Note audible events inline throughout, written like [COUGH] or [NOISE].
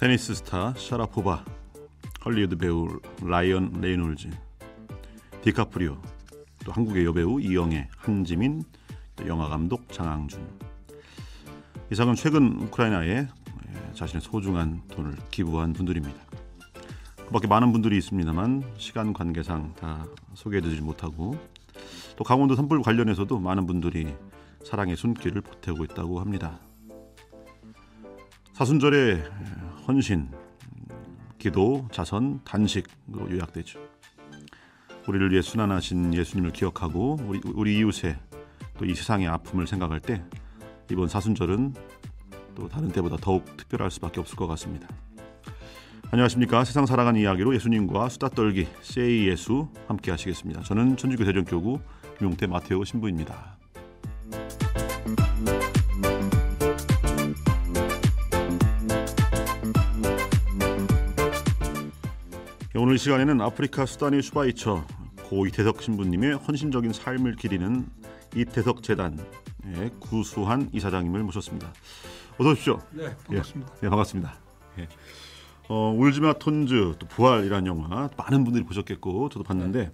테니스 스타 샤라포바, 헐리우드 배우 라이언 레이놀즈, 디카프리오, 또 한국의 여배우 이영애, 한지민, 또 영화감독 장항준. 이사람은 최근 우크라이나에 예, 자신의 소중한 돈을 기부한 분들입니다. 그밖에 많은 분들이 있습니다만 시간 관계상 다 소개해드리지 못하고 또 강원도 산불 관련해서도 많은 분들이 사랑의 손길을 보태고 있다고 합니다. 사순절에 예, 헌신, 기도, 자선, 단식으로 요약되죠. 우리를 위해 순환하신 예수님을 기억하고 우리, 우리 이웃의 또 이 세상의 아픔을 생각할 때 이번 사순절은 또 다른 때보다 더욱 특별할 수밖에 없을 것 같습니다. 안녕하십니까 세상 살아간 이야기로 예수님과 수다 떨기 세이 예수 함께 하시겠습니다. 저는 천주교 대전교구 용태 마테오 신부입니다. 오늘 시간에는 아프리카 수단의 수바이처 고 이태석 신부님의 헌신적인 삶을 기리는 이태석 재단의 구수한 이사장님을 모셨습니다. 어서 오십시오. 네, 예. 반갑습니다. 예, 네, 반갑습니다. 예. 어, 울지마 톤즈 또 부활이라는 영화 많은 분들이 보셨겠고 저도 봤는데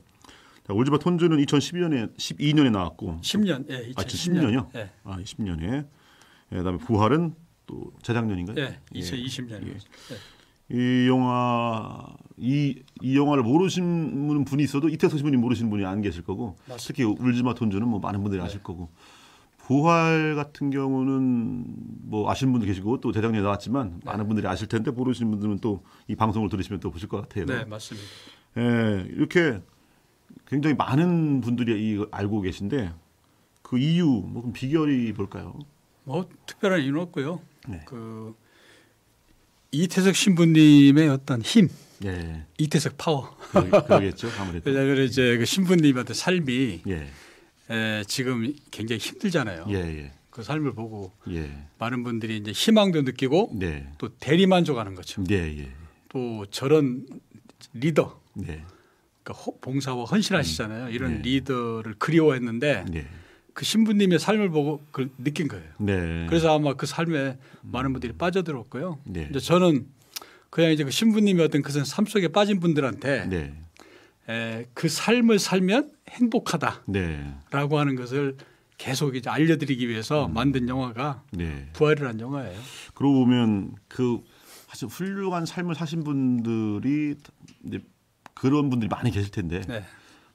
네. 울지마 톤즈는 2012년에 12년에 나왔고 10년, 예, 2010년. 아, 10년이요? 예. 아, 20년에. 예. 아, 예, 그다음에 부활은 또 재작년인가요? 예, 2 0 2 0년이 예. 예. 이 영화 이, 이 영화를 모르시는 분이 있어도 이태소 신부님 모르시는 분이 안 계실 거고 맞습니다. 특히 울지마 톤주는 뭐 많은 분들이 네. 아실 거고 부활 같은 경우는 뭐 아시는 분도 계시고 또 대장에 나왔지만 네. 많은 분들이 아실 텐데 모르시는 분들은 또 이 방송을 들으시면 또 보실 것 같아요. 네 맞습니다. 예 이렇게 굉장히 많은 분들이 이걸 알고 계신데 그 이유 뭐 비결이 뭘까요? 뭐 특별한 이유는 없고요. 네. 그 이태석 신부님의 어떤 힘, 예. 이태석 파워. 그러겠죠 아무래도. [LAUGHS] 왜냐하면 이제 그 신부님한테 삶이 예. 에, 지금 굉장히 힘들잖아요. 예, 예. 그 삶을 보고 예. 많은 분들이 이제 희망도 느끼고 네. 또 대리만족하는 거죠. 예, 또 저런 리더, 네. 그러니까 봉사와 헌신하시잖아요. 이런 리더를 그리워했는데. 네. 그 신부님의 삶을 보고 그 느낀 거예요. 네. 그래서 아마 그 삶에 많은 분들이 음. 빠져들었고요. 네. 이제 저는 그냥 이제 그 신부님의 어떤 그삶 속에 빠진 분들한테 네. 에, 그 삶을 살면 행복하다라고 네. 하는 것을 계속 이제 알려드리기 위해서 음. 만든 영화가 네. 부활을한 영화예요. 그러고 보면 그 아주 훌륭한 삶을 사신 분들이 그런 분들이 많이 계실 텐데 네.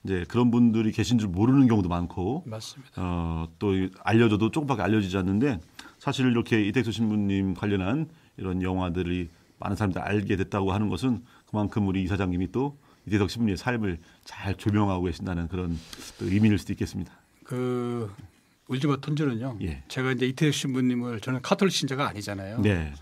이제 그런 분들이 계신 줄 모르는 경우도 많고 맞습니다. 어, 또 알려줘도 조금밖에 알려지지 않는데 사실 이렇게 이택수 신부님 관련한 이런 영화들이 많은 사람들이 알게 됐다고 하는 것은 그만큼 우리 이사장님이 또 이대덕 신부님의 삶을 잘 조명하고 계신다는 그런 의미일 수도 있겠습니다. 그 울지마 톤즈는요. 예. 제가 이제 이태혁 신부님을 저는 카톨릭 신자가 아니잖아요. 네.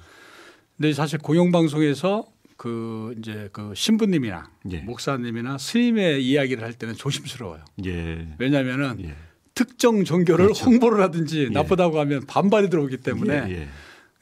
근데 사실 공영방송에서 그 이제 그 신부님이나 예. 목사님이나 스님의 이야기를 할 때는 조심스러워요. 예. 왜냐하면은 예. 특정 종교를 그렇죠. 홍보를 하든지 예. 나쁘다고 하면 반발이 들어오기 때문에. 그런데 예,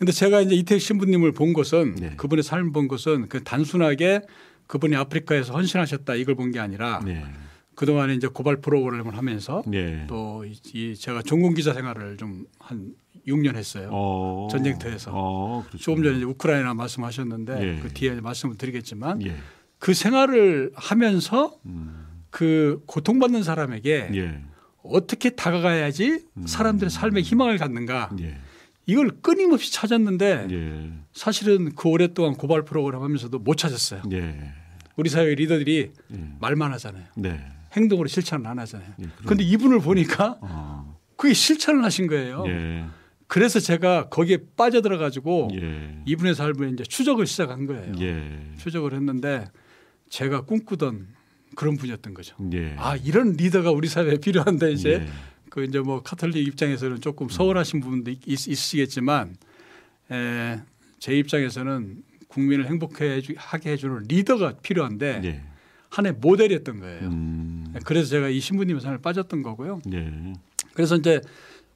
예. 제가 이제 이태희 신부님을 본 것은 네. 그분의 삶을 본 것은 그 단순하게 그분이 아프리카에서 헌신하셨다 이걸 본 게 아니라 네. 그동안에 이제 고발 프로그램을 하면서 또이 제가 전공 기자 생활을 좀한 6년 했어요. 어. 전쟁터에서. 어, 조금 전에 우크라이나 말씀하셨는데 예. 그 뒤에 말씀을 드리겠지만 예. 그 생활을 하면서 음. 그 고통받는 사람에게 예. 어떻게 다가가야지 음. 사람들의 삶에 희망을 갖는가 예. 이걸 끊임없이 찾았는데 예. 사실은 그 오랫동안 고발 프로그램 하면서도 못 찾았어요. 예. 우리 사회 리더들이 말만 하잖아요. 네. 행동으로 실천을 안 하잖아요. 그런데 이분을 보니까 어. 그게 실천을 하신 거예요. 예. 그래서 제가 거기에 빠져들어 가지고 예. 이분의 삶을 이제 추적을 시작한 거예요. 예. 추적을 했는데 제가 꿈꾸던 그런 분이었던 거죠. 예. 아 이런 리더가 우리 사회에 필요한데 이제 예. 그 이제 뭐 카톨릭 입장에서는 조금 서운하신 부분도 있, 있으시겠지만 에, 제 입장에서는 국민을 행복하게 해주는 리더가 필요한데 예. 한해 모델이었던 거예요. 음. 그래서 제가 이 신부님의 삶을 빠졌던 거고요. 예. 그래서 이제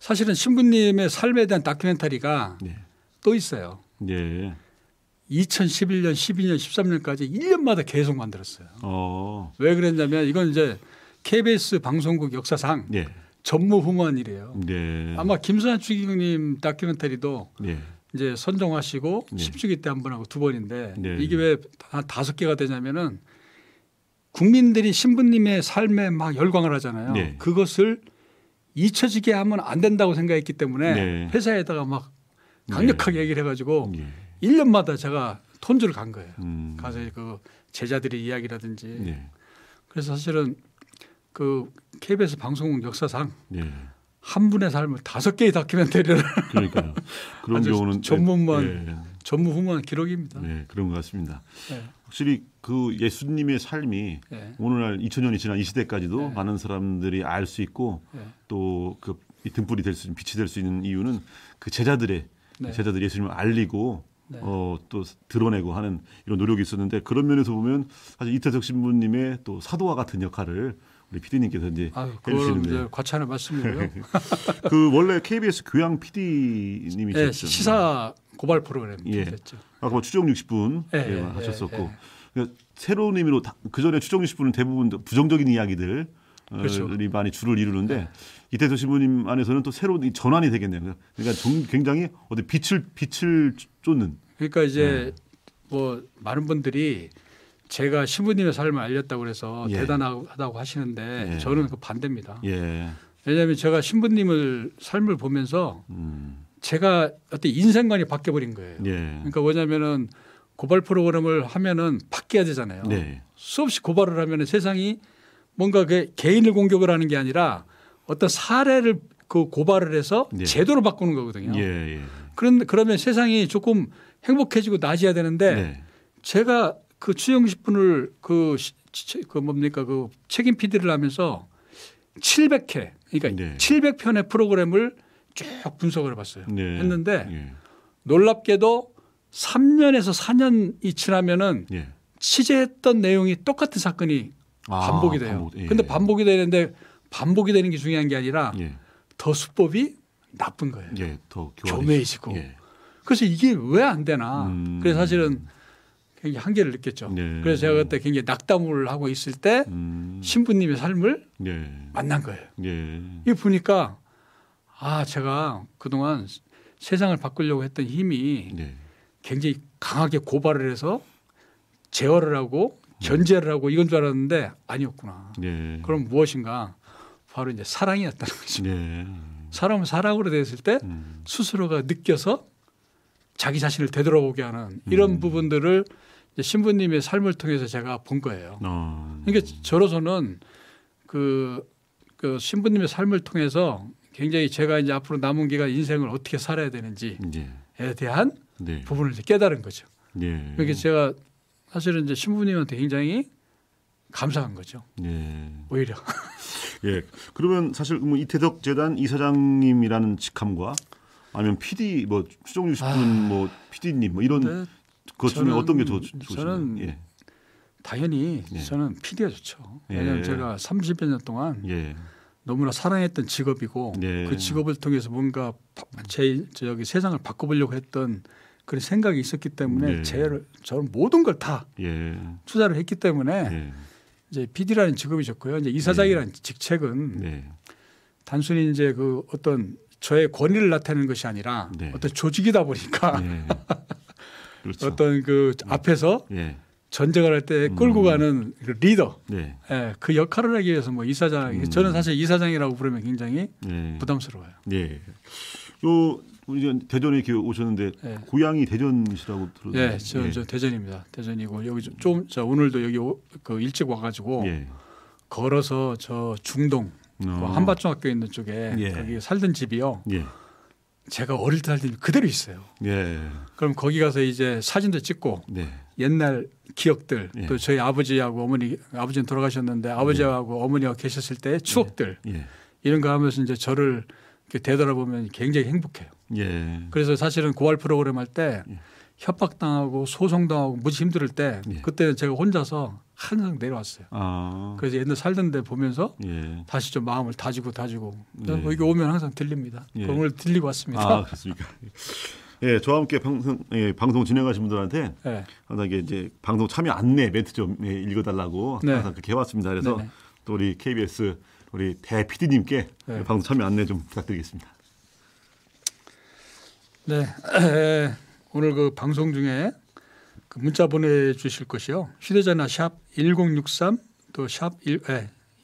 사실은 신부님의 삶에 대한 다큐멘터리가 네. 또 있어요. 네. 2011년, 12년, 13년까지 1년마다 계속 만들었어요. 어. 왜 그랬냐면 이건 이제 KBS 방송국 역사상 네. 전무후무한 일이에요. 네. 아마 김수환 추기경님 다큐멘터리도 네. 이제 선정하시고 네. 10주기 때 한번 하고 두 번인데 네. 이게 왜 한 다섯 개가 되냐면은 국민들이 신부님의 삶에 막 열광을 하잖아요. 네. 그것을 잊혀지게 하면 안 된다고 생각했기 때문에 네. 회사에다가 막 강력하게 네. 얘기를 해가지고 네. 예. 1년마다 제가 톤주를 간 거예요. 음. 가서 그 제자들의 이야기라든지. 네. 그래서 사실은 그 KBS 방송 역사상 네. 한 분의 삶을 다섯 개의 다큐멘터리를 그러니까요. 그런 [LAUGHS] 경우는 전문만 전무 후무한 예. 기록입니다. 네, 그런 것 같습니다. 네. 확실히 그 예수님의 삶이 예. 오늘날 2000년이 지난 이 시대까지도 예. 많은 사람들이 알 수 있고 예. 또그 등불이 될 수 있는 빛이 될 수 있는 이유는 그 제자들의 네. 제자들 이 예수님을 알리고 네. 어, 또 드러내고 하는 이런 노력이 있었는데 그런 면에서 보면 사실 이태석 신부님의 또 사도와 같은 역할을 우리 PD님께서 이제 아유, 해주시는데 과찬의 말씀이고요. [LAUGHS] 그 원래 KBS 교양 PD님이셨죠. 예, 네, 시사 고발 프로그램 예. 됐죠. 아까 뭐 추정 60분 예, 예, 예, 하셨었고. 예, 그러니까 새로운 의미로 그 전에 추정 뉴스분은 대부분 부정적인 이야기들 그렇죠. 많이 주를 이루는데 이태도 신부님 안에서는 또 새로운 전환이 되겠네요. 그러니까 굉장히 어디 빛을 빛을 쫓는. 그러니까 이제 네. 뭐 많은 분들이 제가 신부님의 삶을 알렸다고 그래서 예. 대단하다고 하시는데 예. 저는 그 반대입니다. 예. 왜냐하면 제가 신부님을 삶을 보면서 음. 제가 어떤 인생관이 바뀌어버린 거예요. 예. 그러니까 뭐냐면은 고발 프로그램을 하면은 바뀌어야 되잖아요. 네. 수없이 고발을 하면 세상이 뭔가 그 개인을 공격을 하는 게 아니라 어떤 사례를 그 고발을 해서 네. 제도를 바꾸는 거거든요. 예, 예. 그런데 그러면 세상이 조금 행복해지고 나아져야 되는데 네. 제가 그 추영식 분을 그, 그 뭡니까 그 책임 PD를 하면서 700회 그러니까 네. 700편의 프로그램을 쭉 분석을 해봤어요. 네. 했는데 예. 놀랍게도 3년에서 4년이 지나면은 예. 취재했던 내용이 똑같은 사건이 아, 반복이 돼요. 반복, 예. 근데 반복이 되는데 반복이 되는 게 중요한 게 아니라 예. 더 수법이 나쁜 거예요. 예, 더 교묘해지고. 예. 그래서 이게 왜 안 되나. 음. 그래서 사실은 굉장히 한계를 느꼈죠. 네. 그래서 제가 그때 굉장히 낙담을 하고 있을 때 음. 신부님의 삶을 예. 만난 거예요. 예. 이 보니까 아, 제가 그동안 세상을 바꾸려고 했던 힘이 네. 굉장히 강하게 고발을 해서 제어를 하고 견제를 하고 이건 줄 알았는데 아니었구나. 예. 그럼 무엇인가? 바로 이제 사랑이었다는 거이죠 예. 사람은 사랑으로 됐을 때 음. 스스로가 느껴서 자기 자신을 되돌아보게 하는 이런 음. 부분들을 신부님의 삶을 통해서 제가 본 거예요. 어. 그러니까 저로서는 그, 그 신부님의 삶을 통해서 굉장히 제가 이제 앞으로 남은 기간 인생을 어떻게 살아야 되는지에 예. 대한 네. 부분을 이제 깨달은 거죠. 네. 그까 제가 사실은 이제 신부님한테 굉장히 감사한 거죠. 네. 오히려. [LAUGHS] 예. 그러면 사실 뭐 이태덕 재단 이사장님이라는 직함과 아니면 PD 뭐 추종유 싶은 아, 뭐 PD님 뭐 이런 네, 것 중에 어떤 게 더 좋으신가요? 저는 예. 당연히 예. 저는 PD가 좋죠. 왜냐하면 예. 제가 30여 년 동안 예. 너무나 사랑했던 직업이고 네. 그 직업을 통해서 뭔가 제 저기 세상을 바꿔보려고 했던 그런 생각이 있었기 때문에 예. 제 저는 모든 걸다 예. 투자를 했기 때문에 예. 이제 PD라는 직업이 좋고요. 이제 이사장이라는 예. 직책은 네. 단순히 이제 그 어떤 저의 권위를 나타내는 것이 아니라 네. 어떤 조직이다 보니까 예. [LAUGHS] 그렇죠. 어떤 그 음. 앞에서 예. 전쟁을 할때 음. 끌고 음. 가는 그 리더 네. 예, 그 역할을 하기 위해서 뭐 이사장 음. 저는 사실 이사장이라고 부르면 굉장히 네. 부담스러워요. 네. 요 우리 대전에 오셨는데 네. 고향이 대전시라고 들었는데. 네, 예, 저, 예. 저 대전입니다. 대전이고 여기 좀, 좀 저, 오늘도 여기 오, 그 일찍 와가지고 예. 걸어서 저 중동 어. 그 아. 한밭중학교 있는 쪽에 예. 거기 살던 집이요. 예. 제가 어릴 때 살던 그대로 있어요. 그럼 거기 가서 이제 사진도 찍고 네. 옛날 기억들 또 저희 아버지하고 어머니 아버지는 돌아가셨는데 아버지하고 어머니가 계셨을 때 추억들 이런 거 하면서 이제 저를 이돌아보면 굉장히 행복해요. 예. 그래서 사실은 고발 프로그램 할때 예. 협박당하고 소송당하고 무지 힘들 때 예. 그때 제가 혼자서 항상 내려왔어요. 아. 그래서 옛날 살던 데 보면서 예. 다시 좀 마음을 다지고 다지고 예. 여기 오면 항상 들립니다. 오늘 예. 들리고 왔습니다. 아, 그렇습니까? 예, 저와 함께 방송, 예, 방송 진행하신 분들한테 예. 항상 이제 방송 참여 안내 멘트 좀 예, 읽어달라고 네. 항상 그렇게 해왔습니다. 그래서 네네. 또 우리 KBS 우리 대 PD님께 네. 방송 참여 안내 좀 부탁드리겠습니다. 네. [CLEARS THROAT] 오늘 그 방송 중에 그 문자 보내주실 것이요. 휴대전화 샵 1063, 또 샵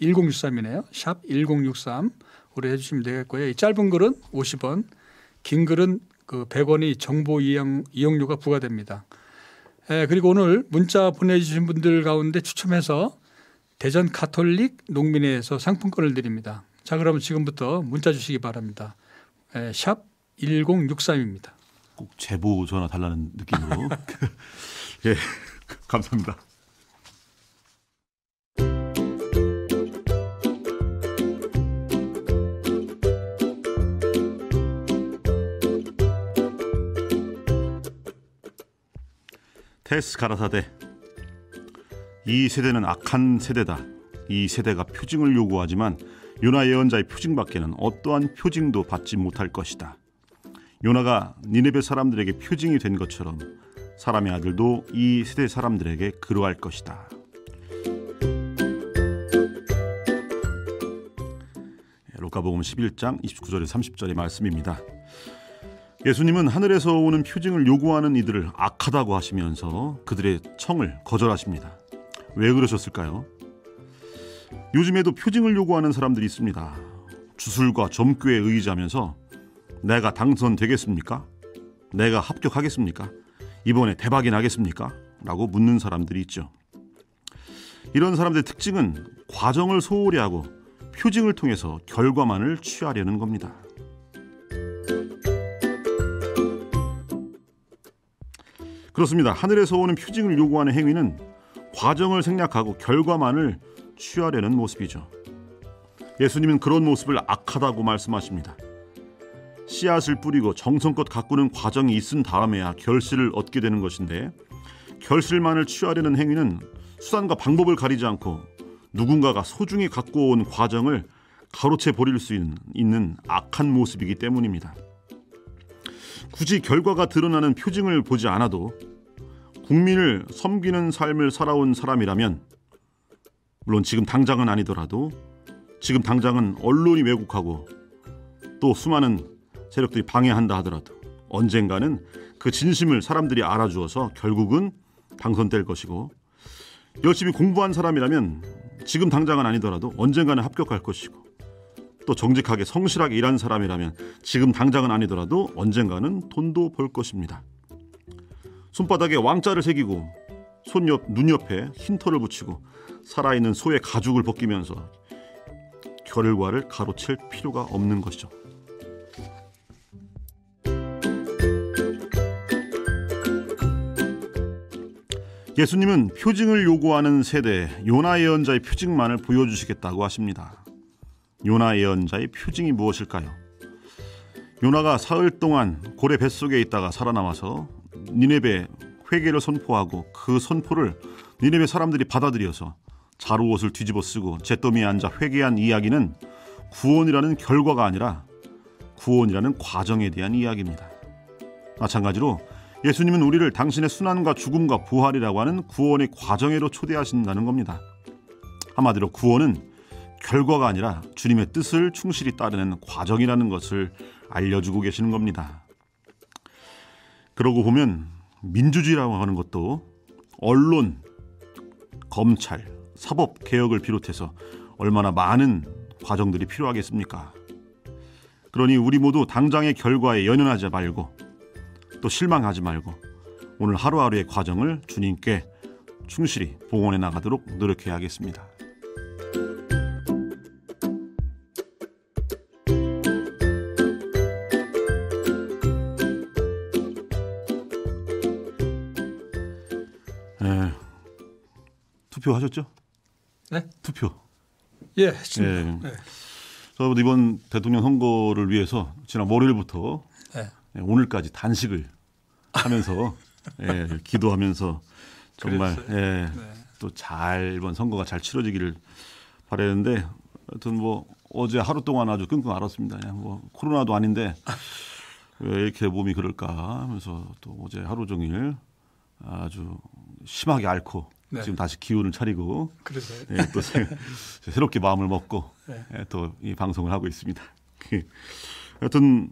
1063이네요. 샵 1063으로 예, 해주시면 되겠고요. 이 짧은 글은 50원, 긴 글은 그 100원이 정보 이용, 이용료가 부과됩니다. 예, 그리고 오늘 문자 보내주신 분들 가운데 추첨해서 대전 카톨릭 농민회에서 상품권을 드립니다. 자, 그러면 지금부터 문자 주시기 바랍니다. 예, 샵 1063입니다. 꼭 제보 전화 달라는 느낌으로. [LAUGHS] 예. 감사합니다. 테스 가라사대 이 세대는 악한 세대다. 이 세대가 표징을 요구하지만 요나 예언자의 표징밖에는 어떠한 표징도 받지 못할 것이다. 요나가 니네베 사람들에게 표징이 된 것처럼 사람의 아들도 이 세대 사람들에게 그러할 것이다. 예, 루카복음 11장 29절에 30절의 말씀입니다. 예수님은 하늘에서 오는 표징을 요구하는 이들을 악하다고 하시면서 그들의 청을 거절하십니다. 왜 그러셨을까요? 요즘에도 표징을 요구하는 사람들이 있습니다. 주술과 점괘에 의지하면서 내가 당선되겠습니까? 내가 합격하겠습니까? 이번에 대박이 나겠습니까? 라고 묻는 사람들이 있죠. 이런 사람들의 특징은 과정을 소홀히 하고 표징을 통해서 결과만을 취하려는 겁니다. 그렇습니다. 하늘에서 오는 표징을 요구하는 행위는 과정을 생략하고 결과만을 취하려는 모습이죠. 예수님은 그런 모습을 악하다고 말씀하십니다. 씨앗을 뿌리고 정성껏 가꾸는 과정이 있은 다음에야 결실을 얻게 되는 것인데 결실만을 취하려는 행위는 수단과 방법을 가리지 않고 누군가가 소중히 갖고 온 과정을 가로채 버릴 수 있는 악한 모습이기 때문입니다. 굳이 결과가 드러나는 표징을 보지 않아도 국민을 섬기는 삶을 살아온 사람이라면 물론 지금 당장은 아니더라도 지금 당장은 언론이 왜곡하고 또 수많은 세력들이 방해한다 하더라도 언젠가는 그 진심을 사람들이 알아주어서 결국은 당선될 것이고 열심히 공부한 사람이라면 지금 당장은 아니더라도 언젠가는 합격할 것이고 또 정직하게 성실하게 일한 사람이라면 지금 당장은 아니더라도 언젠가는 돈도 벌 것입니다. 손바닥에 왕자를 새기고 손 옆 눈옆에 흰 털을 붙이고 살아있는 소의 가죽을 벗기면서 결과를 가로챌 필요가 없는 것이죠. 예수님은 표징을 요구하는 세대 요나 예언자의 표징만을 보여주시겠다고 하십니다. 요나 예언자의 표징이 무엇일까요? 요나가 사흘 동안 고래 뱃속에 있다가 살아남아서 니네베 회개를 선포하고 그 선포를 니네베 사람들이 받아들여서 자루옷을 뒤집어 쓰고 잿더미에 앉아 회개한 이야기는 구원이라는 결과가 아니라 구원이라는 과정에 대한 이야기입니다. 마찬가지로 예수님은 우리를 당신의 순환과 죽음과 부활이라고 하는 구원의 과정으로 초대하신다는 겁니다. 한마디로 구원은 결과가 아니라 주님의 뜻을 충실히 따르는 과정이라는 것을 알려주고 계시는 겁니다. 그러고 보면 민주주의라고 하는 것도 언론, 검찰, 사법 개혁을 비롯해서 얼마나 많은 과정들이 필요하겠습니까? 그러니 우리 모두 당장의 결과에 연연하지 말고 또 실망하지 말고 오늘 하루하루의 과정을 주님께 충실히 봉헌해 나가도록 노력해야겠습니다. 에, 네. 투표하셨죠? 네? 투표. 예, 예. 네. 저 이번 대통령 선거를 위해서 지난 월요일부터 네. 예, 오늘까지 단식을 하면서 [LAUGHS] 예, 기도하면서 정말 예, 네. 또잘 이번 선거가 잘 치러지기를 바라는데 하여튼 뭐 어제 하루 동안 아주 끙끙 앓았습니다. 예, 뭐 코로나도 아닌데 왜 이렇게 몸이 그럴까 하면서 또 어제 하루 종일 아주 심하게 앓고 네. 지금 다시 기운을 차리고 그래서 예, 또 새롭게 마음을 먹고 네. 예, 또이 방송을 하고 있습니다. [LAUGHS] 하여튼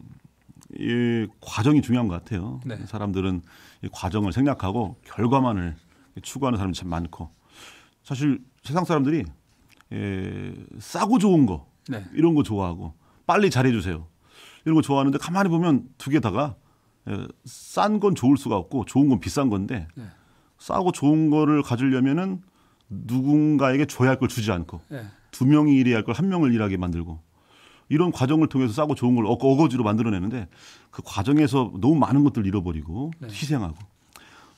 이 과정이 중요한 것 같아요. 네. 사람들은 이 과정을 생략하고 결과만을 추구하는 사람이 참 많고 사실 세상 사람들이 에, 예, 싸고 좋은 거 네. 이런 거 좋아하고 빨리 잘해주세요 이런 거 좋아하는데 가만히 보면 두 개 다가 예, 싼건 좋을 수가 없고 좋은 건 비싼 건데 네. 싸고 좋은 거를 가지려면은 누군가에게 줘야 할 걸 주지 않고 네. 두 명이 일해야 할 걸 한 명을 일하게 만들고 이런 과정을 통해서 싸고 좋은 걸 어, 어거지로 만들어내는데 그 과정에서 너무 많은 것들을 잃어버리고 네. 희생하고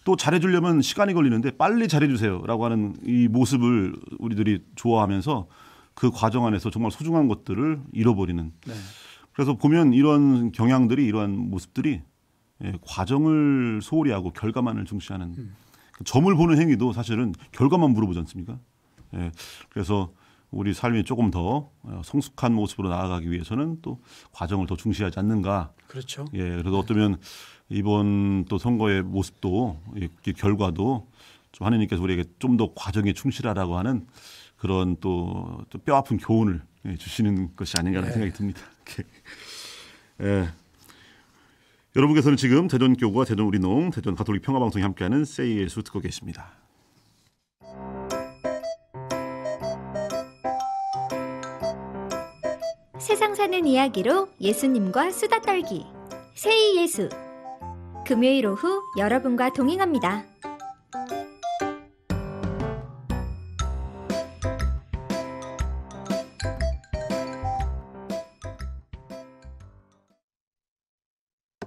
또 잘해주려면 시간이 걸리는데 빨리 잘해주세요라고 하는 이 모습을 우리들이 좋아하면서 그 과정 안에서 정말 소중한 것들을 잃어버리는 네. 그래서 보면 이런 경향들이 이러한 모습들이 예, 과정을 소홀히 하고 결과만을 중시하는 음. 그 점을 보는 행위도 사실은 결과만 물어보지 않습니까? 예, 그래서 우리 삶이 조금 더 어, 성숙한 모습으로 나아가기 위해서는 또 과정을 더 중시하지 않는가. 그렇죠. 예, 그래서 어쩌면 이번 또 선거의 모습도 이 결과도 좀 하느님께서 우리에게 좀 더 과정에 충실하라고 하는 그런 또 뼈아픈 교훈을 예, 주시는 것이 아닌가하는 네. 생각이 듭니다. [LAUGHS] 예. 예. 여러분께서는 지금 대전교구와 대전 우리농, 대전 가톨릭 평화방송에 함께하는 세이에수 듣고 계십니다. 세상 사는 이야기로 예수님과 수다 떨기 세이 예수 금요일 오후 여러분과 동행합니다.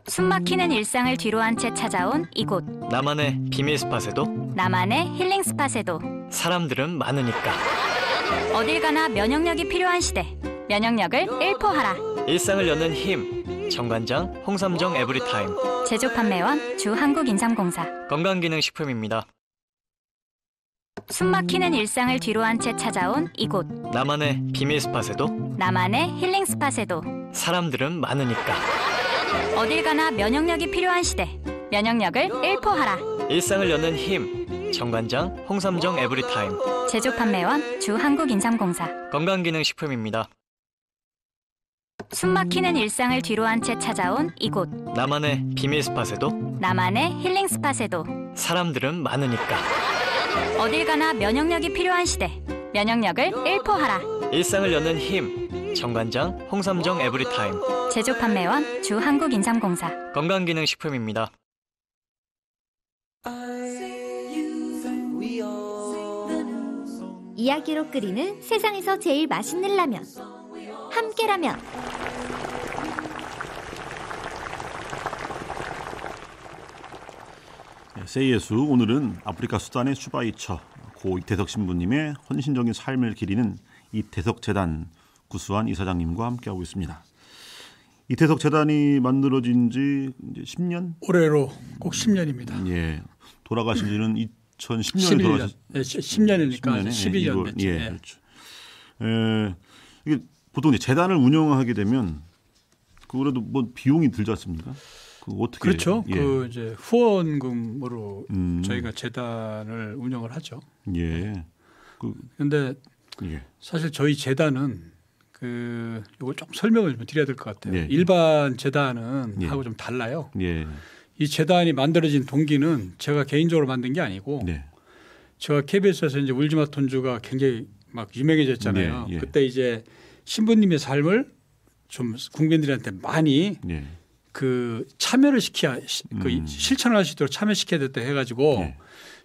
숨막히는 일상을 뒤로한 채 찾아온 이곳 나만의 비밀 스팟에도 나만의 힐링 스팟에도 사람들은 많으니까 어딜 가나 면역력이 필요한 시대 면역력을 1포하라. 일상을 여는 힘. 정관장 홍삼정 에브리타임. 제조 판매원 주한국인삼공사. 건강기능식품입니다. 숨막히는 일상을 뒤로한 채 찾아온 이곳. 나만의 비밀 스팟에도 나만의 힐링 스팟에도 사람들은 많으니까. 어딜 가나 면역력이 필요한 시대. 면역력을 1포하라. 일상을 여는 힘. 정관장 홍삼정 에브리타임. 제조 판매원 주한국인삼공사. 건강기능식품입니다. 숨막히는 일상을 뒤로한 채 찾아온 이곳 나만의 비밀 스팟에도 나만의 힐링 스팟에도 사람들은 많으니까 어딜 가나 면역력이 필요한 시대 면역력을 일포하라 일상을 여는 힘 정관장 홍삼정 에브리타임 제조 판매원 주한국인삼공사 건강기능식품입니다 이야기로 끓이는 세상에서 제일 맛있는 라면 함께라면 세예수 네, 오늘은 아프리카 수단의 수바이처 고 이태석 신부님의 헌신적인 삶을 기리는 이태석 재단 구수한 이사장님과 함께하고 있습니다. 이태석 재단이 만들어진 지 이제 10년? 올해로 꼭 10년입니다. 예. 돌아가신 지는 2010년에 돌아가셨 예, 10년이니까 1 1년 1 됐죠. 예. 네. 그렇죠. 에, 예, 이게 보통 이제 재단을 운영하게 되면 그래도 뭐 비용이 들지 않습니까? 그 어떻게 그렇죠. 예. 그 이제 후원금으로 음. 저희가 재단을 운영을 하죠. 예. 네. 그런데 예. 사실 저희 재단은 그 요걸 좀 설명을 좀 드려야 될 것 같아요. 예. 일반 재단은 예. 하고 좀 달라요. 예. 이 재단이 만들어진 동기는 제가 개인적으로 만든 게 아니고 네. 제가 KBS에서 이제 울지마 톤주가 굉장히 막 유명해졌잖아요. 네, 예. 그때 이제 신부님의 삶을 좀 국민들한테 많이 예. 그 참여를 시켜야 그 음. 실천할 을수 있도록 참여시켜야 됐다 해가지고 예.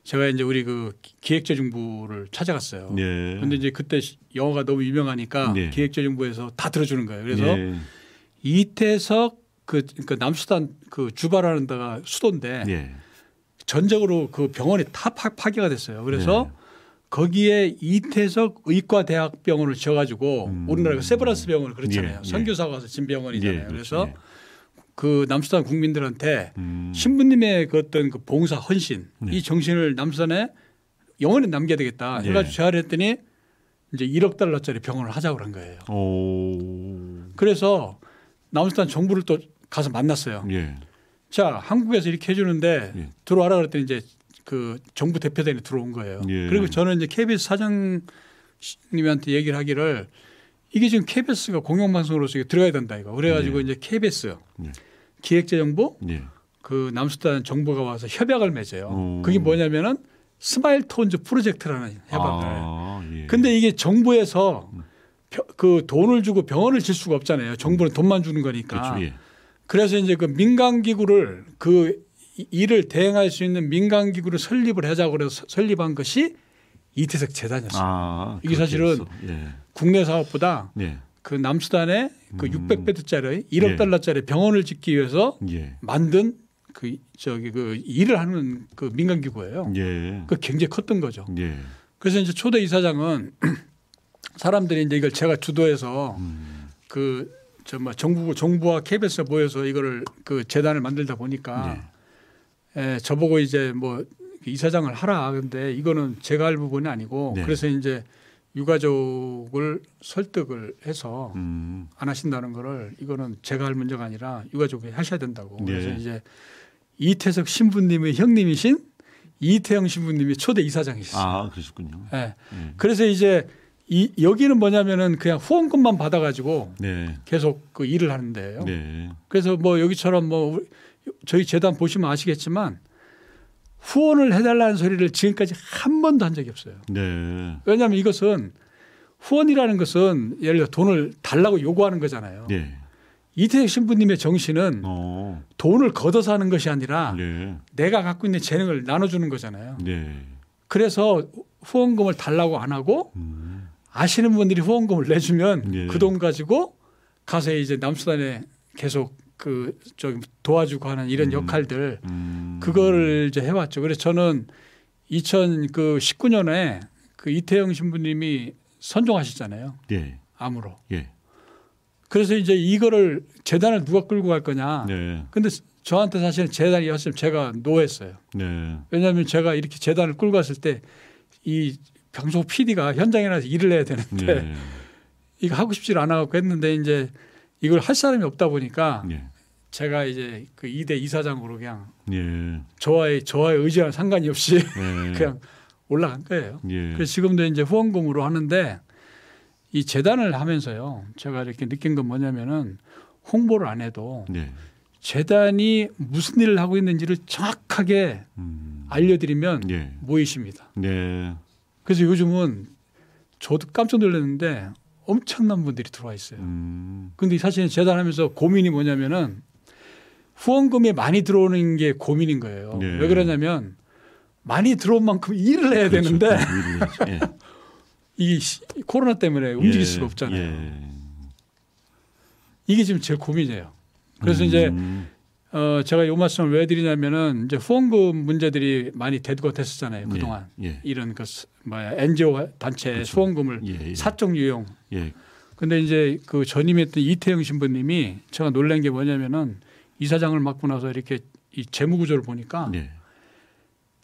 제가 이제 우리 그 기획재정부를 찾아갔어요. 그런데 예. 이제 그때 영화가 너무 유명하니까 예. 기획재정부에서 다 들어주는 거예요. 그래서 예. 이태석 그, 그러니까 그 남수단 그주발하는 데가 수도인데 전적으로 그 병원이 다 파, 파괴가 됐어요. 그래서 거기에 이태석 의과대학병원을 지어가지고 음. 우리나라가 세브란스 병원을 그렇잖아요. 예, 선교사가 와서 진 병원이잖아요. 예, 예 그렇죠. 그래서 예. 그 남수단 국민들한테 음. 신부님의 그 어떤 그 봉사 헌신 네. 이 정신을 남수단에 영원히 남겨야 되겠다 예. 해가지고 제안을 했더니 이제 1억 달러짜리 병원을 하자고 그런 거예요. 오. 그래서 남수단 정부를 또 가서 만났어요. 자 한국에서 이렇게 해주는데 들어와라 그랬더니 이제 그 정부 대표단이 들어온 거예요. 예. 그리고 저는 이제 KBS 사장님한테 얘기를 하기를 이게 지금 KBS가 공영방송으로서 들어가야 된다 이거. 그래가지고 예. 이제 KBS 예. 네. 기획재정부 예. 그 남수단 정부가 와서 협약을 맺어요. 오. 그게 뭐냐면은 스마일 톤즈 프로젝트라는 협약을. 아, 예. 근데 이게 정부에서 그 돈을 주고 병원을 질 수가 없잖아요. 정부는 돈만 주는 거니까. 그렇죠, 예. 그래서 이제 그 민간 기구를 그 이를 대행할 수 있는 민간 기구를 설립을 하자 고 그래서 설립한 것이 이태석 재단이었습니다. 아, 이게 사실은 예. 국내 사업보다 예. 그 남수단에 그 음. 6 0 0배드짜리 1억 예. 달러짜리 병원을 짓기 위해서 예. 만든 그 저기 그 일을 하는 그 민간 기구예요. 그 굉장히 컸던 거죠. 예. 그래서 이제 초대 이사장은 [CLEARS THROAT] 사람들이 이제 이걸 제가 주도해서 음. 그 정말 정부 정부와 케이비에스 모여서 이거를 그 재단을 만들다 보니까 에, 저보고 이제 뭐 이사장을 하라. 근데 이거는 제가 할 부분이 아니고 네. 그래서 이제 유가족을 설득을 해서 음. 안 하신다는 거를 이거는 제가 할 문제가 아니라 유가족이 하셔야 된다고. 네. 그래서 이제 이태석 신부님의 형님이신 이태영 신부님이 초대 이사장이셨어요. 아, 그러군요 네. 예. 네. 그래서 이제 이 여기는 뭐냐면은 그냥 후원금만 받아가지고 네. 계속 그 일을 하는데요. 네. 그래서 뭐 여기처럼 뭐 저희 재단 보시면 아시겠지만 후원을 해달라는 소리를 지금까지 한 번도 한 적이 없어요. 네. 왜냐하면 이것은 후원이라는 것은 예를 들어 돈을 달라고 요구하는 거잖아요. 네. 이태혁 신부님의 정신은 어. 돈을 걷어서 하는 것이 아니라 네. 내가 갖고 있는 재능을 나눠주는 거잖아요. 네. 그래서 후원금을 달라고 안 하고 음. 아시는 분들이 후원금을 내주면 네. 그돈 가지고 가서 이제 남수단에 계속 그저 도와주고 하는 이런 음. 역할들 음. 그거를 이제 해왔죠. 그래서 저는 2019년에 그, 그 이태영 신부님이 선종하셨잖아요. 예. 암으로. 예. 그래서 이제 이거를 재단을 누가 끌고 갈 거냐. 네. 근데 저한테 사실 재단이었으면 제가 노했어요. 네. 왜냐하면 제가 이렇게 재단을 끌고 갔을 때이방소 PD가 현장에 나서 일을 해야 되는데 네. [LAUGHS] 이거 하고 싶지를 않아갖고 했는데 이제 이걸 할 사람이 없다 보니까 예. 제가 이제 그 2대 이사장으로 그냥 예. 저와의 저와의 의지와는 상관이 없이 예. [LAUGHS] 그냥 올라간 거예요. 예. 그래서 지금도 이제 후원금으로 하는데 이 재단을 하면서요 제가 이렇게 느낀 건 뭐냐면은 홍보를 안 해도 네. 재단이 무슨 일을 하고 있는지를 정확하게 음. 알려드리면 예. 모이십니다. 네. 그래서 요즘은 저도 깜짝 놀랐는데 엄청난 분들이 들어와 있어요. 음. 근데 사실 재단하면서 고민이 뭐냐면은 후원금이 많이 들어오는 게 고민인 거예요. 예. 왜 그러냐면 많이 들어온 만큼 일을 해야 그렇죠. 되는데 예. 예. [LAUGHS] 이 코로나 때문에 움직일 예. 수가 없잖아요. 예. 이게 지금 제 고민이에요. 그래서 음. 이제 어, 제가 요 말씀을 왜 드리냐면은 이제 후원금 문제들이 많이 대두가됐었잖아요 예, 그동안 예, 예. 이런 그 뭐야 NGO 단체 그렇죠. 수원금을 예, 예, 사적 유용. 예. 근데 이제 그 전임했던 이태영 신부님이 제가 놀란 게 뭐냐면은 이사장을 맡고 나서 이렇게 이 재무 구조를 보니까 네.